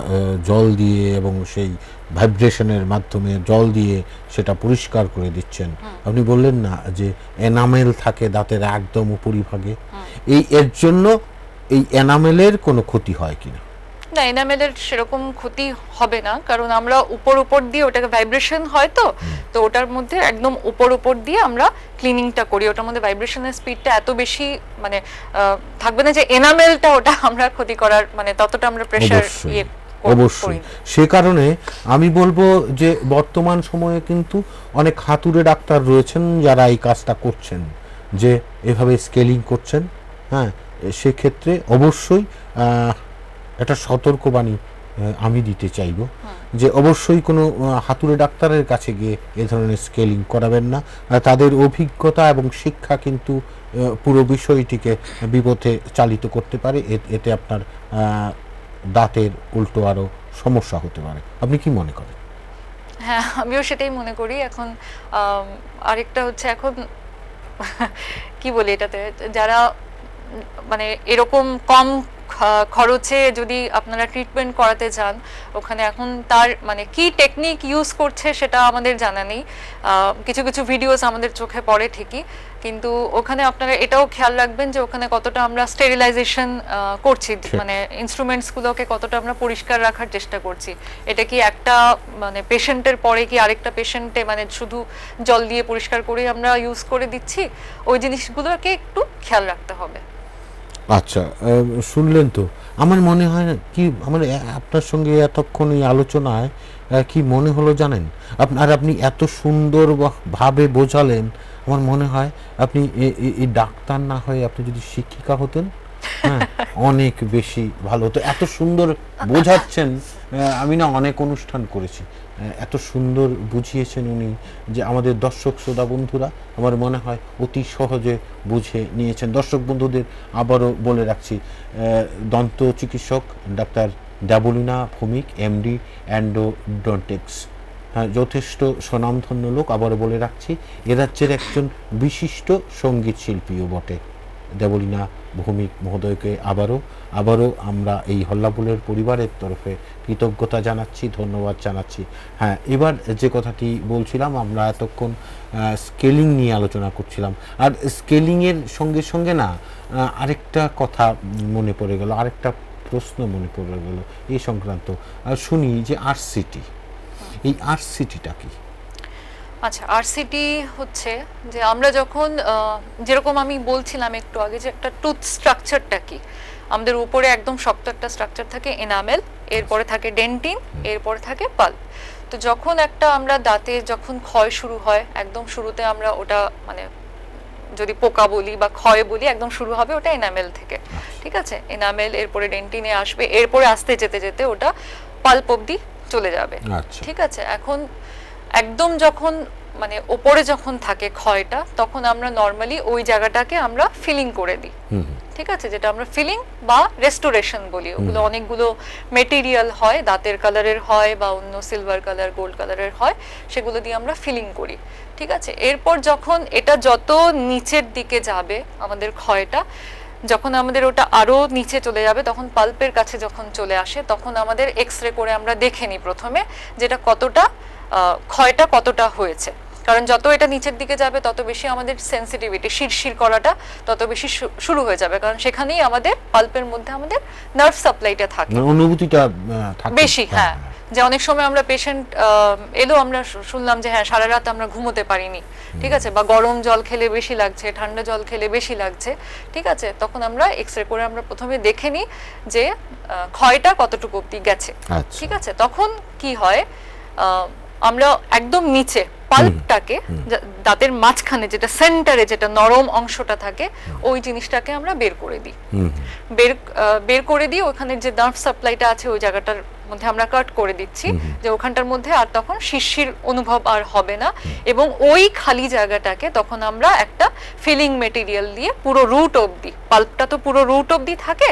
জল দিয়ে এবং সেই ভাইব্রেশনের মাধ্যমে জল দিয়ে সেটা পরিষ্কার করে দিচ্ছেন আপনি বললেন না যে এনামেল থাকে দাঁতের একদম উপরিভাগে এই এর জন্য এই এনামেলের কোনো ক্ষতি হয় কিনা না এনামেলের সেরকম ক্ষতি হবে না কারণ আমরা উপর উপর দিয়ে ওটাকে ভাইব্রেশন হয় তো তো ওটার মধ্যে একদম উপর উপর দিয়ে আমরা ক্লিনিংটা করি ওটার মধ্যে ভাইব্রেশনের স্পিডটা এত বেশি মানে থাকবে না যে এনামেলটা ওটা আমরা ক্ষতি করার মানে ততটা আমরা প্রেশার ইয়ে অবশ্যই সে কারণে আমি বলবো যে বর্তমান সময়ে কিন্তু অনেক হাতুড়ে ডাক্তার রয়েছেন যারা এই কাজটা করছেন যে এভাবে স্কেলিং করছেন হ্যাঁ সেক্ষেত্রে অবশ্যই একটা সতর্কবাণী আমি দিতে চাইব হ্যাঁ। যে অবশ্যই কোনো হাতুড়ে ডাক্তারের কাছে গিয়ে এ ধরনের স্কেলিং করাবেন না তাদের অভিজ্ঞতা এবং শিক্ষা কিন্তু পুরো বিষয়টিকে বিপথে চালিত করতে পারে এতে আপনার দাঁতের উল্টো আরও সমস্যা হতে পারে আপনি কি মনে করেন হ্যাঁ আমিও সেটাই মনে করি এখন আরেকটা হচ্ছে এখন কি বলি এটাতে যারা মানে এরকম কম খরচে যদি আপনারা ট্রিটমেন্ট করাতে যান ওখানে এখন তার মানে কি টেকনিক ইউজ করছে সেটা আমাদের জানা নেই কিছু কিছু ভিডিওস আমাদের চোখে পড়ে ঠিকই কিন্তু ওখানে আপনারা এটাও খেয়াল রাখবেন যে ওখানে কতটা আমরা স্টেরিলাইজেশন করছি মানে ইনস্ট্রুমেন্টসগুলোকে কতটা আমরা পরিষ্কার রাখার চেষ্টা করছি এটা কি একটা মানে পেশেন্টের পরে কি আরেকটা পেশেন্টে মানে শুধু জল দিয়ে পরিষ্কার করে আমরা ইউজ করে দিচ্ছি ওই জিনিসগুলোকে একটু খেয়াল রাখতে হবে আচ্ছা শুনলেন তো আমার মনে হয় কি আমার আপনার সঙ্গে এতক্ষণ এই আলোচনায় কি মনে হলো জানেন আপনার আপনি এত সুন্দর ভাবে বোঝালেন আমার মনে হয় আপনি এই ডাক্তার না হয়ে আপনি যদি শিক্ষিকা হতেন হ্যাঁ, অনেক বেশি ভালো হতো এত সুন্দর বোঝাচ্ছেন আমি না অনেক অনুষ্ঠান করেছি এত সুন্দর বুঝিয়েছেন উনি যে আমাদের দর্শক শ্রোতা বন্ধুরা আমার মনে হয় অতি সহজে বুঝে নিয়েছেন দর্শক বন্ধুদের আবারও বলে রাখছি দন্ত চিকিৎসক doctor Dablina Bhowmik MD endodontics হ্যাঁ যথেষ্ট স্বনামধন্য লোক আবার বলে রাখছি এ রাজ্যের একজন বিশিষ্ট সঙ্গীত শিল্পীও বটে দেবলিনা ভূমিক মহোদয়কে আবারও আবারও আমরা এই হল্লাপুলের পরিবারের তরফে কৃতজ্ঞতা জানাচ্ছি ধন্যবাদ জানাচ্ছি হ্যাঁ এবার যে কথাটি বলছিলাম আমরা এতক্ষণ স্কেলিং নিয়ে আলোচনা করছিলাম আর স্কেলিংয়ের সঙ্গে সঙ্গে না আরেকটা কথা মনে পড়ে গেল আরেকটা প্রশ্ন মনে পড়ে গেল এই সংক্রান্ত শুনি যে সিটি এই সিটিটা কি আচ্ছা আরসিটি হচ্ছে যে আমরা যখন যেরকম আমি বলছিলাম একটু আগে যে একটা টুথ স্ট্রাকচারটা কি আমাদের উপরে একদম শক্ত একটা স্ট্রাকচার থাকে এনামেল এরপরে থাকে ডেন্টিন এরপরে থাকে পাল্প তো যখন একটা আমরা দাঁতে যখন ক্ষয় শুরু হয় একদম শুরুতে আমরা ওটা মানে যদি পোকা বলি বা ক্ষয় বলি একদম শুরু হবে ওটা এনামেল থেকে আচ্ছা। ঠিক আছে এনামেল এরপরে ডেন্টিনে আসবে এরপরে আসতে যেতে যেতে ওটা পাল্প অব্দি চলে যাবে আচ্ছা। ঠিক আছে এখন একদম যখন মানে ওপরে যখন থাকে ক্ষয়টা তখন আমরা নর্মালি ওই জায়গাটাকে আমরা ফিলিং করে দিই ঠিক আছে যেটা আমরা ফিলিং বা রেস্টোরেশন বলি ওগুলো অনেকগুলো মেটেরিয়াল হয় দাঁতের কালারের হয় বা অন্য সিলভার কালার গোল্ড কালারের হয় সেগুলো দিয়ে আমরা ফিলিং করি ঠিক আছে এরপর যখন এটা যত নিচের দিকে যাবে আমাদের ক্ষয়টা যখন আমাদের ওটা আরও নিচে চলে যাবে তখন পাল্পের কাছে যখন চলে আসে তখন আমাদের এক্স রে করে আমরা দেখে নিই প্রথমে যেটা কতটা ক্ষয়টা কতটা হয়েছে কারণ যত এটা নিচের দিকে যাবে তত বেশি আমাদের সেন্সিটিভিটি শিরশির করাটা তত বেশি শুরু হয়ে যাবে কারণ সেখানেই আমাদের পাল্পের মধ্যে আমাদের নার্ভ সাপ্লাইটা থাকে মানে অনুভূতিটা বেশি হ্যাঁ, হ্যাঁ।, হ্যাঁ যে অনেক সময় আমরা পেশেন্ট এলো আমরা শুনলাম যে হ্যাঁ সারা রাত আমরা ঘুমোতে পারিনি ঠিক আছে বা গরম জল খেলে বেশি লাগছে ঠান্ডা জল খেলে বেশি লাগছে ঠিক আছে তখন আমরা এক্স রে করে আমরা প্রথমে দেখে নিই যে ক্ষয়টা কতটুকু অব্দি গেছে আচ্ছা। ঠিক আছে তখন কি হয় আমরা একদম নিচে পাল্পটাকে দাঁতের মাঝখানে যেটা সেন্টারে যেটা নরম অংশটা থাকে ওই জিনিসটাকে আমরা বের করে দিই বের বের করে দিই ওখানে যে দাঁত সাপ্লাইটা আছে ওই জায়গাটার মধ্যে আমরা কাট করে দিচ্ছি যে ওখানটার মধ্যে আর তখন শিশির অনুভব আর হবে না এবং ওই খালি জায়গাটাকে তখন আমরা একটা ফিলিং মেটেরিয়াল দিয়ে পুরো রুট অবধি পাল্পটা তো পুরো রুট অবধি থাকে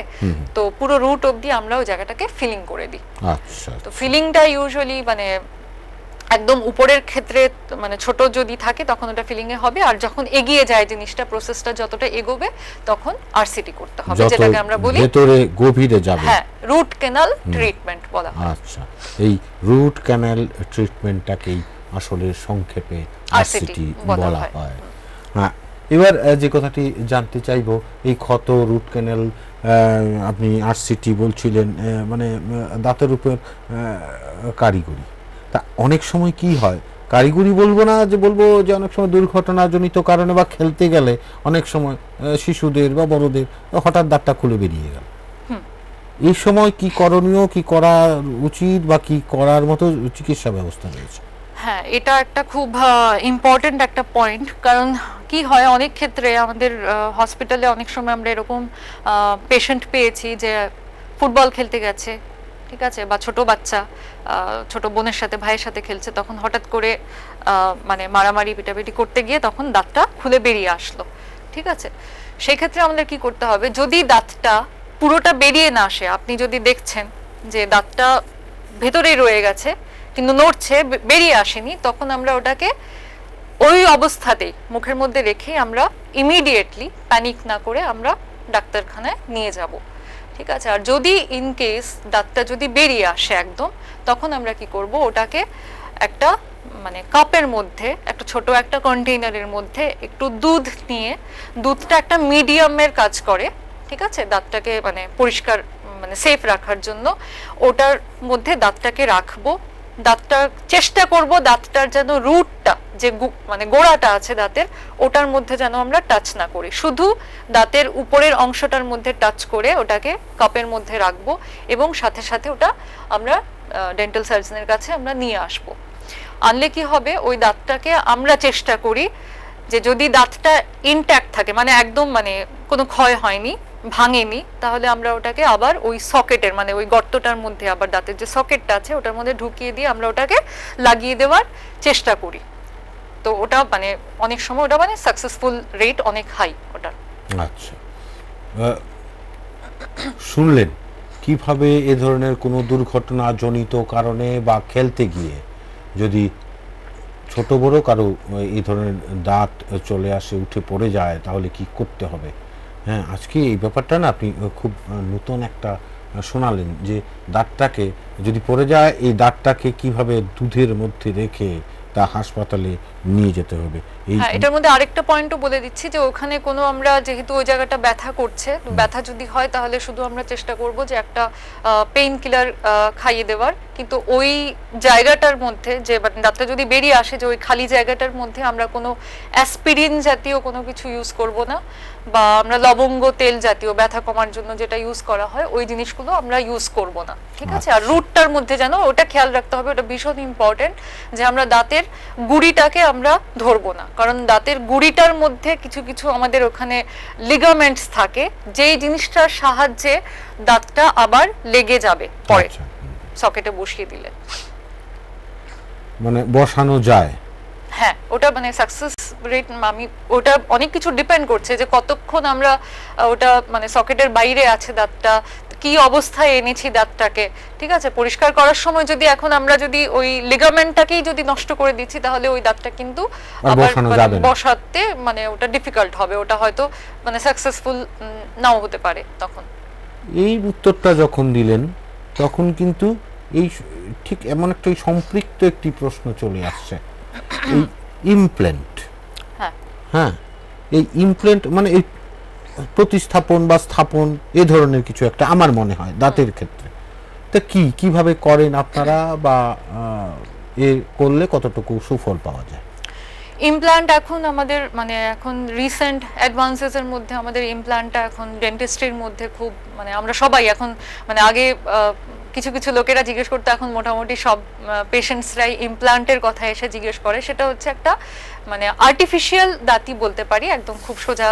তো পুরো রুট অবধি আমরা ওই জায়গাটাকে ফিলিং করে দিই আচ্ছা, তো আচ্ছা। ফিলিংটা ইউজুয়ালি মানে একদম উপরের ক্ষেত্রে মানে ছোট যদি থাকে তখন ওটা ফিলিং এ হবে আর যখন এগিয়ে যায় জিনিসটা প্রসেসটা যতটা এগোবে তখন আরসিটি করতে হবে যেটাকে আমরা বলি ভেতরে গভীরে যাবে হ্যাঁ রুট ক্যানাল ট্রিটমেন্ট বলা হয় আচ্ছা এই রুট ক্যানাল ট্রিটমেন্টটাকেই আসলে সংক্ষেপে আরসিটি বলা হয় হ্যাঁ এবার যে কথাটি জানতে চাইব এই ক্ষত রুট ক্যানাল আপনি আরসিটি বলছিলেন মানে দাঁতের উপর কারিগরি তা অনেক সময় কি হয় কারিগরি বলবো না যে বলবো যে অনেক সময় দুর্ঘটনাজনিত কারণে বা খেলতে গেলে অনেক সময় শিশুদের বা বড়দের হঠাৎ দাঁতটা খুলে বেরিয়ে গেল এই সময় কি করণীয় কি করা উচিত বা কি করার মতো চিকিৎসা ব্যবস্থা রয়েছে হ্যাঁ এটা একটা খুব ইম্পর্টেন্ট একটা পয়েন্ট কারণ কি হয় অনেক ক্ষেত্রে আমাদের হসপিটালে অনেক সময় আমরা এরকম পেশেন্ট পেয়েছি যে ফুটবল খেলতে গেছে ঠিক আছে বা ছোট বাচ্চা ছোট বোনের সাথে ভাইয়ের সাথে খেলছে তখন হঠাৎ করে মানে মারামারি পিটাপিটি করতে গিয়ে তখন দাঁতটা খুলে বেরিয়ে আসলো ঠিক আছে সেই ক্ষেত্রে আমাদের কি করতে হবে যদি দাঁতটা পুরোটা বেরিয়ে না আসে আপনি যদি দেখছেন যে দাঁতটা ভেতরেই রয়ে গেছে কিন্তু নড়ছে বেরিয়ে আসেনি তখন আমরা ওটাকে ওই অবস্থাতেই মুখের মধ্যে রেখে আমরা ইমিডিয়েটলি প্যানিক না করে আমরা ডাক্তারখানায় নিয়ে যাব ঠিক আছে আর যদি ইন কেস দাঁতটা যদি বেরিয়ে আসে একদম তখন আমরা কি করব ওটাকে একটা মানে কাপের মধ্যে একটা ছোট একটা কন্টেইনারের মধ্যে একটু দুধ নিয়ে দুধটা একটা মিডিয়ামের কাজ করে ঠিক আছে দাঁতটাকে মানে পরিষ্কার মানে সেফ রাখার জন্য ওটার মধ্যে দাঁতটাকে রাখবো দাঁতটা চেষ্টা করব দাঁতটার যেন রুটটা যে মানে গোড়াটা আছে দাঁতের ওটার মধ্যে যেন আমরা টাচ না করি শুধু দাঁতের উপরের অংশটার মধ্যে টাচ করে ওটাকে কাপের মধ্যে রাখব এবং সাথে সাথে ওটা আমরা ডেন্টাল সার্জনের কাছে আমরা নিয়ে আসব আনলে কি হবে ওই দাঁতটাকে আমরা চেষ্টা করি যে যদি দাঁতটা ইনট্যাক্ট থাকে মানে একদম মানে কোনো ক্ষয় হয়নি ভাঙেনি তাহলে আমরা ওটাকে আবার ওই সকেটের মানে ওই গর্তটার মধ্যে আবার দাঁতের যে সকেটটা আছে ওটার মধ্যে ঢুকিয়ে দিয়ে আমরা ওটাকে লাগিয়ে দেওয়ার চেষ্টা করি তো ওটা মানে অনেক সময় ওটা মানে সাকসেসফুল রেট অনেক হাই ওটার আচ্ছা শুনলেন কিভাবে এ ধরনের কোনো দুর্ঘটনাজনিত কারণে বা খেলতে গিয়ে যদি ছোট বড় কারো এই ধরনের দাঁত চলে আসে উঠে পড়ে যায় তাহলে কি করতে হবে হ্যাঁ আজকে এই ব্যাপারটা না আপনি খুব নতুন একটা শোনালেন যে দাঁতটাকে যদি পড়ে যায় এই দাঁতটাকে কিভাবে দুধের মধ্যে রেখে তা হাসপাতালে নিয়ে যেতে হবে হ্যাঁ, এটার মধ্যে আরেকটা পয়েন্টও বলে দিচ্ছি যে ওখানে কোনো আমরা যেহেতু ওই জায়গাটা ব্যথা করছে ব্যথা যদি হয় তাহলে শুধু আমরা চেষ্টা করব যে একটা পেইন কিলার খাইয়ে দেওয়ার কিন্তু ওই জায়গাটার মধ্যে যে ডাক্তার যদি বেরিয়ে আসে যে ওই খালি জায়গাটার মধ্যে আমরা কোনো অ্যাসপিরিন জাতীয় কোনো কিছু ইউজ করব না বা আমরা লবঙ্গ তেল জাতীয় ব্যথা কমার জন্য যেটা ইউজ করা হয় ওই জিনিসগুলো আমরা ইউজ করব না ঠিক আছে আর রুটটার আচ্ছা। মধ্যে যেন ওটা খেয়াল রাখতে হবে ওটা ভীষণ ইম্পর্টেন্ট যে আমরা দাঁতের গুড়িটাকে আমরা ধরবো না কারণ দাঁতের গুড়িটার মধ্যে কিছু কিছু আমাদের ওখানে লিগামেন্টস থাকে যেই জিনিসটার সাহায্যে দাঁতটা আবার লেগে যাবে পরে সকেটে আচ্ছা। বসিয়ে দিলে মানে বসানো যায় হ্যাঁ ওটা মানে সাকসেস রেট আমি ওটা অনেক কিছু ডিপেন্ড করছে যে কতক্ষণ আমরা ওটা মানে সকেটের বাইরে আছে দাঁতটা কি অবস্থায় এনেছি দাঁতটাকে ঠিক আছে পরিষ্কার করার সময় যদি এখন আমরা যদি ওই লিগামেন্টটাকেই যদি নষ্ট করে দিচ্ছি তাহলে ওই দাঁতটা কিন্তু মানে বসাতে মানে ওটা ডিফিকাল্ট হবে ওটা হয়তো মানে সাকসেসফুল নাও হতে পারে তখন এই উত্তরটা যখন দিলেন তখন কিন্তু এই ঠিক এমন একটা সম্পৃক্ত একটি প্রশ্ন চলে আসছে এই ইমপ্ল্যান্ট হ্যাঁ হ্যাঁ এই ইমপ্ল্যান্ট মানে এই প্রতিস্থাপন বা স্থাপন এ ধরনের কিছু একটা আমার মনে হয় দাঁতের ক্ষেত্রে তা কি কিভাবে করেন আপনারা বা এ করলে কতটুকু সুফল পাওয়া যায় ইমপ্লান্ট এখন আমাদের মানে এখন রিসেন্ট অ্যাডভান্সেসের মধ্যে আমাদের ইমপ্লান্টটা এখন ডেন্টিস্ট্রির মধ্যে খুব মানে আমরা সবাই এখন মানে আগে কিছু কিছু লোকেরা জিজ্ঞেস করতে এখন মোটামুটি সব পেশেন্টসরাই ইমপ্লান্টের কথা এসে জিজ্ঞেস করে সেটা হচ্ছে একটা মানে আর্টিফিশিয়াল দাঁতি বলতে পারি একদম খুব সোজা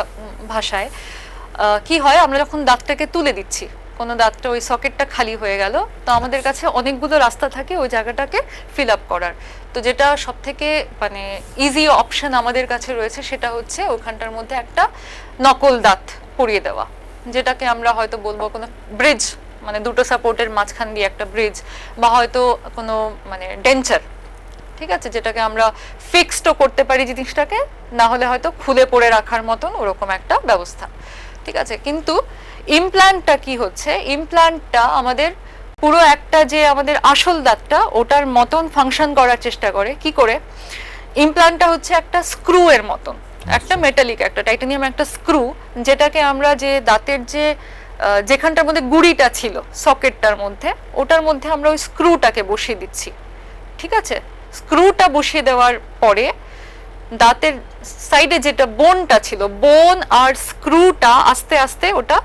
ভাষায় কি হয় আমরা যখন দাঁতটাকে তুলে দিচ্ছি কোনো দাঁতটা ওই সকেটটা খালি হয়ে গেল তো আমাদের কাছে অনেকগুলো রাস্তা থাকে ওই জায়গাটাকে ফিল আপ করার তো যেটা সব থেকে মানে ইজি অপশন আমাদের কাছে রয়েছে সেটা হচ্ছে ওখানটার মধ্যে একটা নকল দাঁত পরিয়ে দেওয়া যেটাকে আমরা হয়তো বলবো কোনো ব্রিজ মানে দুটো সাপোর্টের মাঝখান দিয়ে একটা ব্রিজ বা হয়তো কোনো মানে ডেঞ্চার ঠিক আছে যেটাকে আমরা ফিক্সডও করতে পারি জিনিসটাকে না হলে হয়তো খুলে পড়ে রাখার মতন ওরকম একটা ব্যবস্থা ঠিক আছে কিন্তু ইমপ্ল্যান্টটা কি হচ্ছে ইমপ্ল্যান্টটা আমাদের পুরো একটা যে আমাদের আসল দাঁতটা ওটার মতন ফাংশন করার চেষ্টা করে কি করে ইমপ্ল্যান্টটা হচ্ছে একটা স্ক্রু এর মতন একটা মেটালিক আচ্ছা। একটা টাইটানিয়াম একটা স্ক্রু যেটাকে আমরা যে দাঁতের যে যেখানটার মধ্যে গুড়িটা ছিল সকেটটার মধ্যে ওটার মধ্যে আমরা ওই স্ক্রুটাকে বসিয়ে দিচ্ছি ঠিক আছে স্ক্রুটা বসিয়ে দেওয়ার পরে দাঁতের সাইডে যেটা বোনটা ছিল বোন আর স্ক্রুটা আস্তে আস্তে ওটা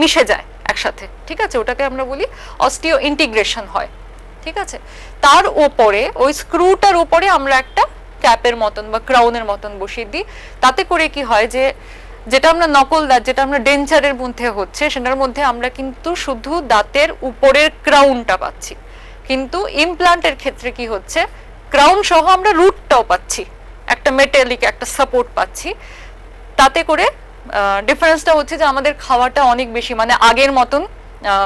মিশে যায় একসাথে ঠিক আছে ওটাকে আমরা বলি অস্টিও ইন্টিগ্রেশন হয় ঠিক আছে তার ওপরে ওই স্ক্রুটার ওপরে আমরা একটা ক্যাপের মতন বা ক্রাউনের মতন বসিয়ে দিই তাতে করে কি হয় যে যেটা আমরা নকল দাঁত যেটা আমরা ডেঞ্চারের মধ্যে হচ্ছে সেটার মধ্যে আমরা কিন্তু শুধু দাঁতের উপরের ক্রাউনটা পাচ্ছি কিন্তু ইমপ্লান্টের ক্ষেত্রে কি হচ্ছে ক্রাউন সহ আমরা রুটটাও পাচ্ছি একটা মেটালিক একটা সাপোর্ট পাচ্ছি তাতে করে ডিফারেন্সটা হচ্ছে যে আমাদের খাওয়াটা অনেক বেশি মানে আগের মতন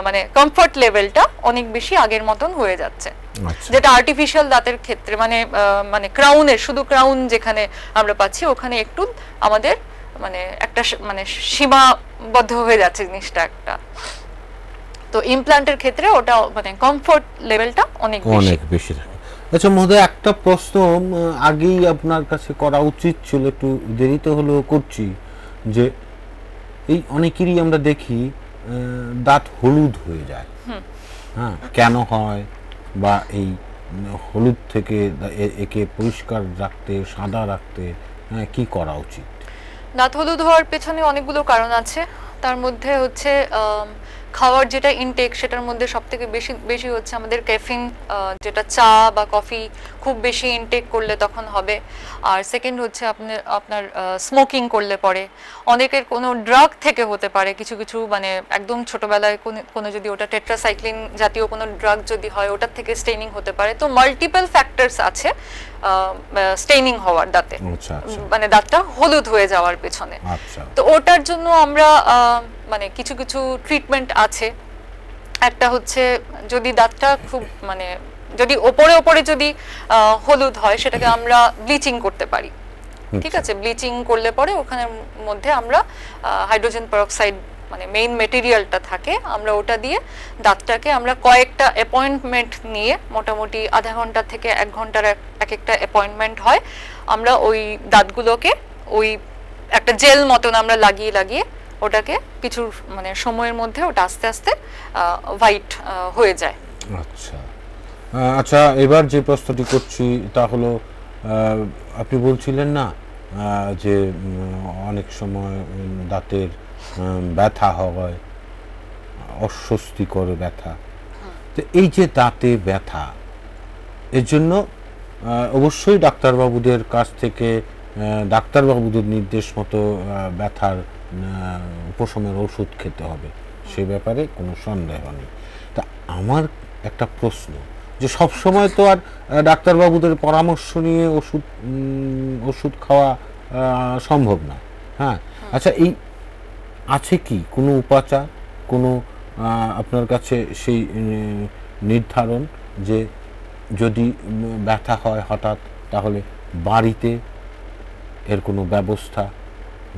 মানে কমফর্ট লেভেলটা অনেক বেশি আগের মতন হয়ে যাচ্ছে আচ্ছা। যেটা আর্টিফিশিয়াল দাঁতের ক্ষেত্রে মানে মানে ক্রাউনের শুধু ক্রাউন যেখানে আমরা পাচ্ছি ওখানে একটু আমাদের মানে একটা মানে সীমাবদ্ধ হয়ে যাচ্ছে জিনিসটা একটা তো ইমপ্লান্টের ক্ষেত্রে ওটা মানে কমফর্ট লেভেলটা অনেক অনেক বেশি থাকে আচ্ছা মহোদয় একটা প্রশ্ন আগেই আপনার কাছে করা উচিত ছিল একটু দেরিতে হলেও করছি যে এই অনেকেরই আমরা দেখি দাঁত হলুদ হয়ে যায় হ্যাঁ কেন হয় বা এই হলুদ থেকে একে পরিষ্কার রাখতে সাদা রাখতে হ্যাঁ কি করা উচিত দাঁত হলুদ হওয়ার পেছনে অনেকগুলো কারণ আছে তার মধ্যে হচ্ছে খাওয়ার যেটা ইনটেক সেটার মধ্যে সব থেকে বেশি বেশি হচ্ছে আমাদের ক্যাফিন যেটা চা বা কফি খুব বেশি ইনটেক করলে তখন হবে আর সেকেন্ড হচ্ছে আপনার আপনার স্মোকিং করলে পরে অনেকের কোনো ড্রাগ থেকে হতে পারে কিছু কিছু মানে একদম ছোটোবেলায় কোনো যদি ওটা টেট্রাসাইক্লিন জাতীয় কোনো ড্রাগ যদি হয় ওটার থেকে স্টেনিং হতে পারে তো মাল্টিপল ফ্যাক্টরস আছে স্টেনিং হওয়ার দাঁতে আচ্ছা, আচ্ছা। মানে দাঁতটা হলুদ হয়ে যাওয়ার পেছনে আচ্ছা। তো ওটার জন্য আমরা মানে কিছু কিছু ট্রিটমেন্ট আছে একটা হচ্ছে যদি দাঁতটা খুব মানে যদি ওপরে ওপরে যদি হলুদ হয় সেটাকে আমরা ব্লিচিং করতে পারি আচ্ছা। ঠিক আছে ব্লিচিং করলে পরে ওখানের মধ্যে আমরা হাইড্রোজেন পারক্সাইড মানে মেইন মেটেরিয়ালটা থাকে আমরা ওটা দিয়ে দাঁতটাকে আমরা কয়েকটা অ্যাপয়েন্টমেন্ট নিয়ে মোটামুটি আধা ঘন্টা থেকে এক ঘন্টার এক একটা অ্যাপয়েন্টমেন্ট হয় আমরা ওই দাঁতগুলোকে ওই একটা জেল মতন আমরা লাগিয়ে লাগিয়ে ওটাকে কিছু মানে সময়ের মধ্যে ওটা আস্তে আস্তে হোয়াইট হয়ে যায় আচ্ছা আচ্ছা এবার যে প্রশ্নটি করছি তা হলো আপনি বলছিলেন না যে অনেক সময় দাঁতের ব্যথা হয় অস্বস্তিকর ব্যথা তো এই যে দাঁতে ব্যথা এর জন্য অবশ্যই ডাক্তারবাবুদের কাছ থেকে ডাক্তারবাবুদের নির্দেশ মতো ব্যথার উপশমের ওষুধ খেতে হবে সে ব্যাপারে কোনো সন্দেহ নেই তা আমার একটা প্রশ্ন যে সব সময় তো আর ডাক্তারবাবুদের পরামর্শ নিয়ে ওষুধ ওষুধ খাওয়া সম্ভব না হ্যাঁ? হ্যাঁ আচ্ছা এই আছে কি কোনো উপাচার কোনো আপনার কাছে সেই নির্ধারণ যে যদি ব্যথা হয় হঠাৎ তাহলে বাড়িতে এর কোনো ব্যবস্থা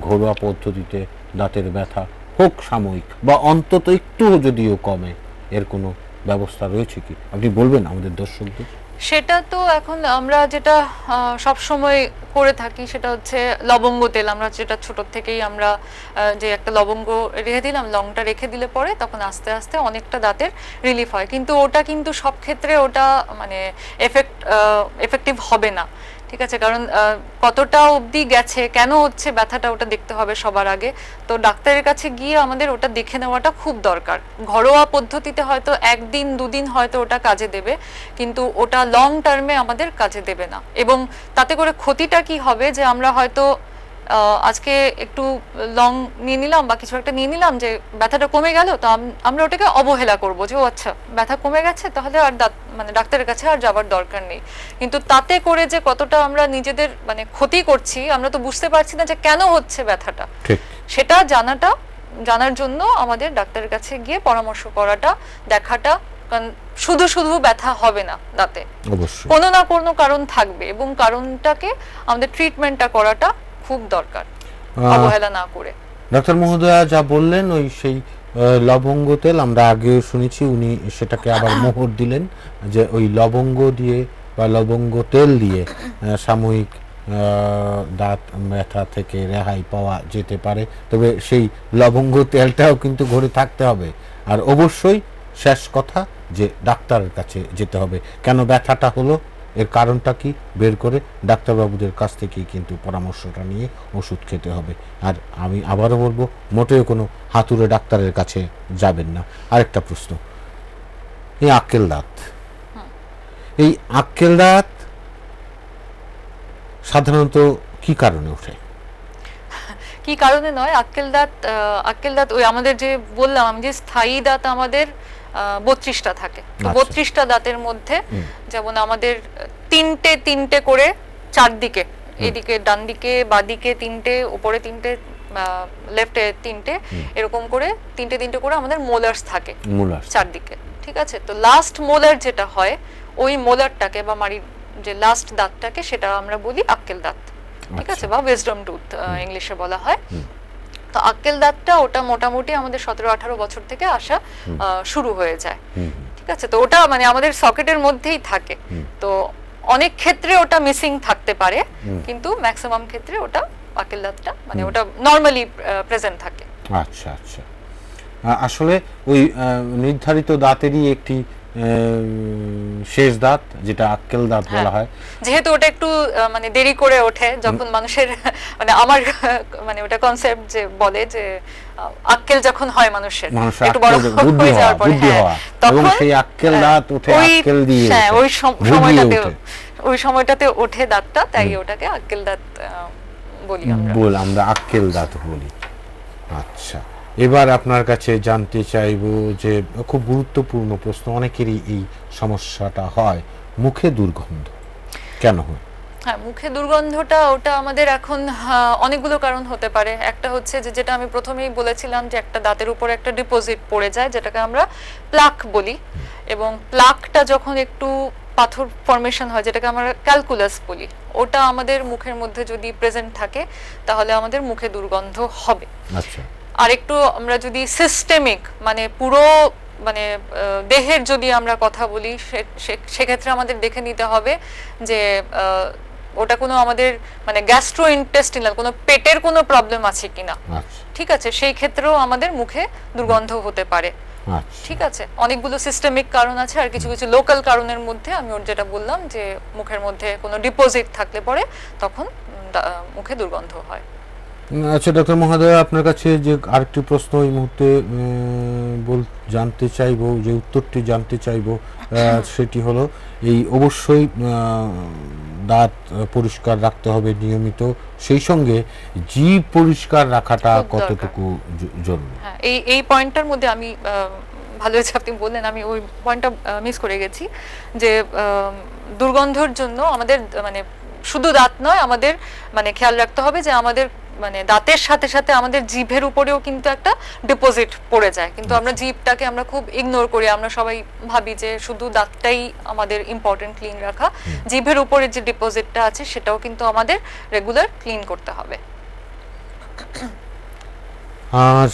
ঘরোয়া পদ্ধতিতে দাঁতের ব্যথা হোক সাময়িক বা অন্তত একটুও যদিও কমে এর কোনো ব্যবস্থা রয়েছে কি আপনি বলবেন আমাদের দর্শকদের সেটা তো এখন আমরা যেটা সব সময় করে থাকি সেটা হচ্ছে লবঙ্গ তেল আমরা যেটা ছোট থেকেই আমরা যে একটা লবঙ্গ রেখে দিলাম লংটা রেখে দিলে পরে তখন আস্তে আস্তে অনেকটা দাঁতের রিলিফ হয় কিন্তু ওটা কিন্তু সব ক্ষেত্রে ওটা মানে এফেক্ট এফেক্টিভ হবে না ঠিক আছে কারণ কতটা অবধি গেছে কেন হচ্ছে ব্যথাটা ওটা দেখতে হবে সবার আগে তো ডাক্তারের কাছে গিয়ে আমাদের ওটা দেখে নেওয়াটা খুব দরকার ঘরোয়া পদ্ধতিতে হয়তো একদিন দুদিন হয়তো ওটা কাজে দেবে কিন্তু ওটা লং টার্মে আমাদের কাজে দেবে না এবং তাতে করে ক্ষতিটা কি হবে যে আমরা হয়তো আজকে একটু লং নিয়ে নিলাম বা কিছু একটা নিয়ে নিলাম যে ব্যথাটা কমে গেল তো আমরা ওটাকে অবহেলা করব যে ও আচ্ছা ব্যথা কমে গেছে তাহলে আর মানে ডাক্তারের কাছে আর যাবার দরকার নেই কিন্তু তাতে করে যে কতটা আমরা নিজেদের মানে ক্ষতি করছি আমরা তো বুঝতে পারছি না যে কেন হচ্ছে ব্যথাটা সেটা জানাটা জানার জন্য আমাদের ডাক্তারের কাছে গিয়ে পরামর্শ করাটা দেখাটা কারণ শুধু শুধু ব্যথা হবে না দাঁতে কোনো না কোনো কারণ থাকবে এবং কারণটাকে আমাদের ট্রিটমেন্টটা করাটা খুব দরকার অবহেলা না করে ডাক্তার মহোদয়া যা বললেন ওই সেই লবঙ্গ তেল আমরা আগে শুনেছি উনি সেটাকে আবার মোহর দিলেন যে ওই লবঙ্গ দিয়ে বা লবঙ্গ তেল দিয়ে সাময়িক দাঁত ব্যথা থেকে রেহাই পাওয়া যেতে পারে তবে সেই লবঙ্গ তেলটাও কিন্তু ঘরে থাকতে হবে আর অবশ্যই শেষ কথা যে ডাক্তারের কাছে যেতে হবে কেন ব্যথাটা হলো এর কারণটা কি বের করে ডাক্তারবাবুদের কাছ থেকেই কিন্তু পরামর্শটা নিয়ে ওষুধ খেতে হবে আর আমি আবারও বলবো মোটেও কোনো হাতুড়ে ডাক্তারের কাছে যাবেন না আরেকটা প্রশ্ন এই আক্কেল দাঁত এই আক্কেল দাঁত সাধারণত কি কারণে ওঠে কি কারণে নয় আক্কেল দাঁত আক্কেল দাঁত ওই আমাদের যে বললাম আমি যে স্থায়ী দাঁত আমাদের বত্রিশটা থাকে আচ্ছা। বত্রিশটা দাঁতের মধ্যে যেমন আমাদের তিনটে তিনটে করে চারদিকে এদিকে ডান দিকে বাদিকে তিনটে উপরে তিনটে লেফটে তিনটে এরকম করে তিনটে তিনটে করে আমাদের মোলার্স থাকে চারদিকে ঠিক আছে তো লাস্ট মোলার যেটা হয় ওই মোলারটাকে বা মারি যে লাস্ট দাঁতটাকে সেটা আমরা বলি আক্কেল দাঁত ঠিক আচ্ছা। আছে বা উইজডম টুথ ইংলিশে বলা হয় তো আক্কেল দাঁতটা ওটা মোটামুটি আমাদের সতেরো আঠারো বছর থেকে আসা শুরু হয়ে যায় ঠিক আছে তো ওটা মানে আমাদের সকেটের মধ্যেই থাকে তো অনেক ক্ষেত্রে ওটা মিসিং থাকতে পারে কিন্তু ম্যাক্সিমাম ক্ষেত্রে ওটা আক্কেল দাঁতটা মানে ওটা নর্মালি প্রেজেন্ট থাকে আচ্ছা আচ্ছা আসলে ওই নির্ধারিত দাঁতেরই একটি শেষ দাঁত যেটা আক্কেল দাঁত হ্যাঁ। বলা হয় যেহেতু ওটা একটু মানে দেরি করে ওঠে যখন মানুষের মানে আমার মানে ওটা কনসেপ্ট যে বলে যে আক্কেল যখন হয় মানুষের একটু বড় বুদ্ধি হয়ে বুদ্ধি পরে হ্যাঁ, তখন সেই আক্কেল হ্যাঁ, দাঁত ওঠে আক্কেল দিয়ে ওই সময়টাতে ওই সময়টাতে ওঠে দাঁতটা তাই ওটাকে আক্কেল দাঁত বলি আমরা বল আমরা আক্কেল দাঁত বলি আচ্ছা এবার আপনার কাছে জানতে চাইব যে খুব গুরুত্বপূর্ণ প্রশ্ন অনেকেরই এই সমস্যাটা হয় মুখে দুর্গন্ধ কেন হয় হ্যাঁ মুখে দুর্গন্ধটা ওটা আমাদের এখন অনেকগুলো কারণ হতে পারে একটা হচ্ছে যে যেটা আমি প্রথমেই বলেছিলাম যে একটা দাঁতের উপরে একটা ডিপোজিট পড়ে যায় যেটাকে আমরা প্লাক বলি এবং প্লাকটা যখন একটু পাথর ফর্মেশন হয় যেটাকে আমরা ক্যালকুলাস বলি ওটা আমাদের মুখের মধ্যে যদি প্রেজেন্ট থাকে তাহলে আমাদের মুখে দুর্গন্ধ হবে আচ্ছা আরেকটু আমরা যদি সিস্টেমিক মানে পুরো মানে দেহের যদি আমরা কথা বলি সেক্ষেত্রে আমাদের দেখে নিতে হবে যে ওটা কোনো আমাদের মানে গ্যাস্ট্রো ইন্টেস্টিনাল কোনো পেটের কোনো প্রবলেম আছে কিনা আচ্ছা। ঠিক আছে সেই ক্ষেত্রেও আমাদের মুখে দুর্গন্ধ হতে পারে আচ্ছা। ঠিক আছে অনেকগুলো সিস্টেমিক কারণ আছে আর কিছু কিছু লোকাল কারণের মধ্যে আমি ওর যেটা বললাম যে মুখের মধ্যে কোনো ডিপোজিট থাকলে পরে তখন মুখে দুর্গন্ধ হয় আচ্ছা ডাক্তার মহোদয় আপনার কাছে যে আরেকটি প্রশ্ন এই মুহূর্তে বল জানতে চাইব যে উত্তরটি জানতে চাইব সেটি হলো এই অবশ্যই দাঁত পরিষ্কার রাখতে হবে নিয়মিত সেই সঙ্গে জীব পরিষ্কার রাখাটা কতটুকু জরুরি হ্যাঁ, এই এই পয়েন্টটার মধ্যে আমি ভালো হয়েছে আপনি বললেন আমি ওই পয়েন্টটা মিস করে গেছি যে দুর্গন্ধর জন্য আমাদের মানে শুধু দাঁত নয় আমাদের মানে খেয়াল রাখতে হবে যে আমাদের মানে দাঁতের সাথে সাথে আমাদের জিভের উপরেও কিন্তু একটা ডিপোজিট পড়ে যায় কিন্তু আমরা জিভটাকে আমরা খুব ইগনোর করি আমরা সবাই ভাবি যে শুধু দাঁতটাই আমাদের ইম্পর্টেন্ট ক্লিন রাখা জিভের উপরে যে ডিপোজিটটা আছে সেটাও কিন্তু আমাদের রেগুলার ক্লিন করতে হবে আর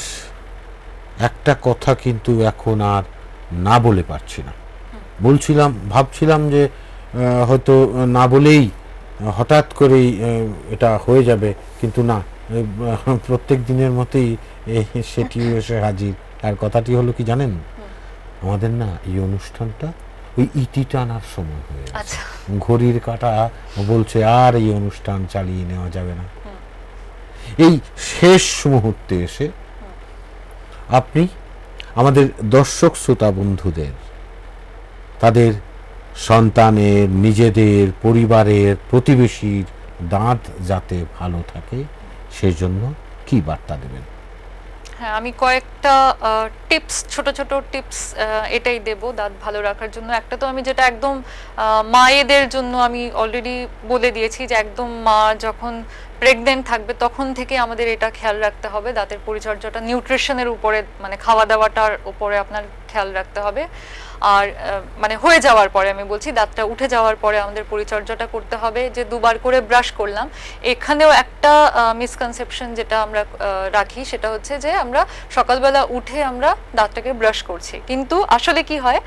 একটা কথা কিন্তু এখন আর না বলে পারছি না বলছিলাম ভাবছিলাম যে হয়তো না বলেই হঠাৎ করেই এটা হয়ে যাবে কিন্তু না প্রত্যেক দিনের মতোই সেটিও এসে হাজির আর কথাটি হলো কি জানেন আমাদের না এই অনুষ্ঠানটা ওই ইতি টানার সময় হয়ে গেছে আচ্ছা। ঘড়ির কাটা বলছে আর এই অনুষ্ঠান চালিয়ে নেওয়া যাবে না এই শেষ মুহূর্তে এসে আপনি আমাদের দর্শক শ্রোতা বন্ধুদের তাদের সন্তানের নিজেদের পরিবারের প্রতিবেশীর দাঁত যাতে ভালো থাকে জন্য কি বার্তা দেবেন হ্যাঁ আমি কয়েকটা টিপস ছোট ছোট টিপস এটাই দেব দাঁত ভালো রাখার জন্য একটা তো আমি যেটা একদম মায়েদের জন্য আমি অলরেডি বলে দিয়েছি যে একদম মা যখন প্রেগনেন্ট থাকবে তখন থেকে আমাদের এটা খেয়াল রাখতে হবে দাঁতের পরিচর্যাটা নিউট্রিশনের উপরে মানে খাওয়া দাওয়াটার উপরে আপনার খেয়াল রাখতে হবে আর মানে হয়ে যাওয়ার পরে আমি বলছি দাঁতটা উঠে যাওয়ার পরে আমাদের পরিচর্যাটা করতে হবে যে দুবার করে ব্রাশ করলাম এখানেও একটা মিসকনসেপশন যেটা আমরা রাখি সেটা হচ্ছে যে আমরা সকালবেলা উঠে আমরা দাঁতটাকে ব্রাশ করছি কিন্তু আসলে কি হয়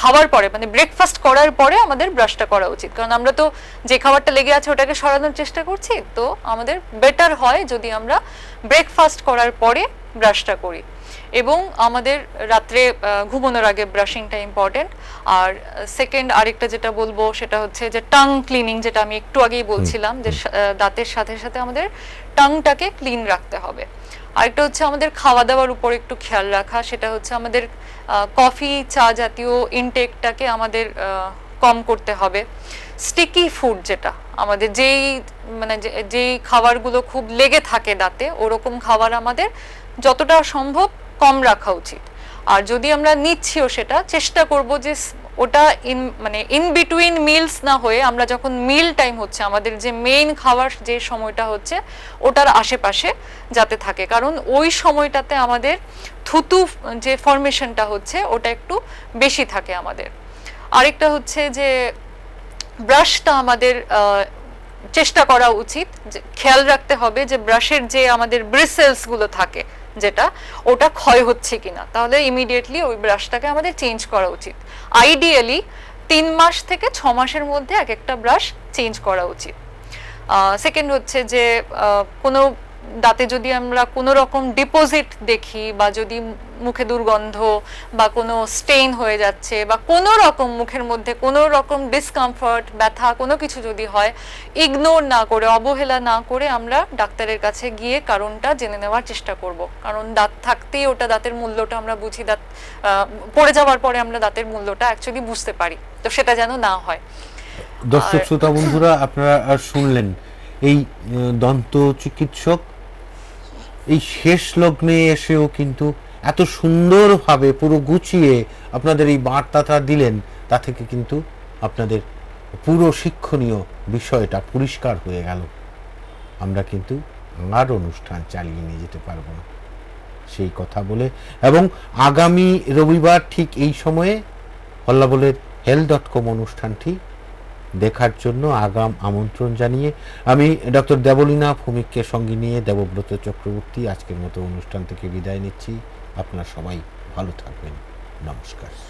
খাওয়ার পরে মানে ব্রেকফাস্ট করার পরে আমাদের ব্রাশটা করা উচিত কারণ আমরা তো যে খাবারটা লেগে আছে ওটাকে সরানোর চেষ্টা করছি তো আমাদের বেটার হয় যদি আমরা ব্রেকফাস্ট করার পরে ব্রাশটা করি এবং আমাদের রাত্রে ঘুমানোর আগে ব্রাশিংটা ইম্পর্টেন্ট আর সেকেন্ড আরেকটা যেটা বলবো সেটা হচ্ছে যে টাং ক্লিনিং যেটা আমি একটু আগেই বলছিলাম যে দাঁতের সাথে সাথে আমাদের টাংটাকে ক্লিন রাখতে হবে আরেকটা হচ্ছে আমাদের খাওয়া দাওয়ার উপর একটু খেয়াল রাখা সেটা হচ্ছে আমাদের কফি চা জাতীয় ইনটেকটাকে আমাদের কম করতে হবে স্টিকি ফুড যেটা আমাদের যেই মানে যেই খাবারগুলো খুব লেগে থাকে দাঁতে ওরকম খাবার আমাদের যতটা সম্ভব কম রাখা উচিত আর যদি আমরা নিচ্ছিও সেটা চেষ্টা করব যে ওটা ইন মানে ইন বিটুইন মিলস না হয়ে আমরা যখন মিল টাইম হচ্ছে আমাদের যে মেইন খাওয়ার যে সময়টা হচ্ছে ওটার আশেপাশে যাতে থাকে কারণ ওই সময়টাতে আমাদের থুতু যে ফরমেশনটা হচ্ছে ওটা একটু বেশি থাকে আমাদের আরেকটা হচ্ছে যে ব্রাশটা আমাদের চেষ্টা করা উচিত খেয়াল রাখতে হবে যে ব্রাশের যে আমাদের ব্রিসেলসগুলো থাকে যেটা ওটা ক্ষয় হচ্ছে কিনা তাহলে ইমিডিয়েটলি ওই ব্রাশটাকে আমাদের চেঞ্জ করা উচিত আইডিয়ালি তিন মাস থেকে ছ মাসের মধ্যে এক একটা ব্রাশ চেঞ্জ করা উচিত সেকেন্ড হচ্ছে যে কোনো দাঁতে যদি আমরা কোনো রকম ডিপোজিট দেখি বা যদি মুখে দুর্গন্ধ বা কোনো স্টেইন হয়ে যাচ্ছে বা কোনো রকম মুখের মধ্যে কোনো রকম ডিসকমফর্ট ব্যথা কোনো কিছু যদি হয় ইগনোর না করে অবহেলা না করে আমরা ডাক্তারের কাছে গিয়ে কারণটা জেনে নেওয়ার চেষ্টা করব কারণ দাঁত থাকতেই ওটা দাঁতের মূল্যটা আমরা বুঝি দাঁত পড়ে যাওয়ার পরে আমরা দাঁতের মূল্যটা অ্যাকচুয়ালি বুঝতে পারি তো সেটা যেন না হয় দর্শক শ্রোতা বন্ধুরা আপনারা শুনলেন এই দন্ত চিকিৎসক এই শেষ লগ্নে এসেও কিন্তু এত সুন্দরভাবে পুরো গুছিয়ে আপনাদের এই বার্তাটা দিলেন তা থেকে কিন্তু আপনাদের পুরো শিক্ষণীয় বিষয়টা পরিষ্কার হয়ে গেল আমরা কিন্তু আর অনুষ্ঠান চালিয়ে নিয়ে যেতে পারবো না সেই কথা বলে এবং আগামী রবিবার ঠিক এই সময়ে হল্লাবলের হেল ডট কম অনুষ্ঠানটি দেখার জন্য আগাম আমন্ত্রণ জানিয়ে আমি ডক্টর দেবলীনা ভৌমিককে সঙ্গে নিয়ে দেবব্রত চক্রবর্তী আজকের মতো অনুষ্ঠান থেকে বিদায় নিচ্ছি আপনারা সবাই ভালো থাকবেন নমস্কার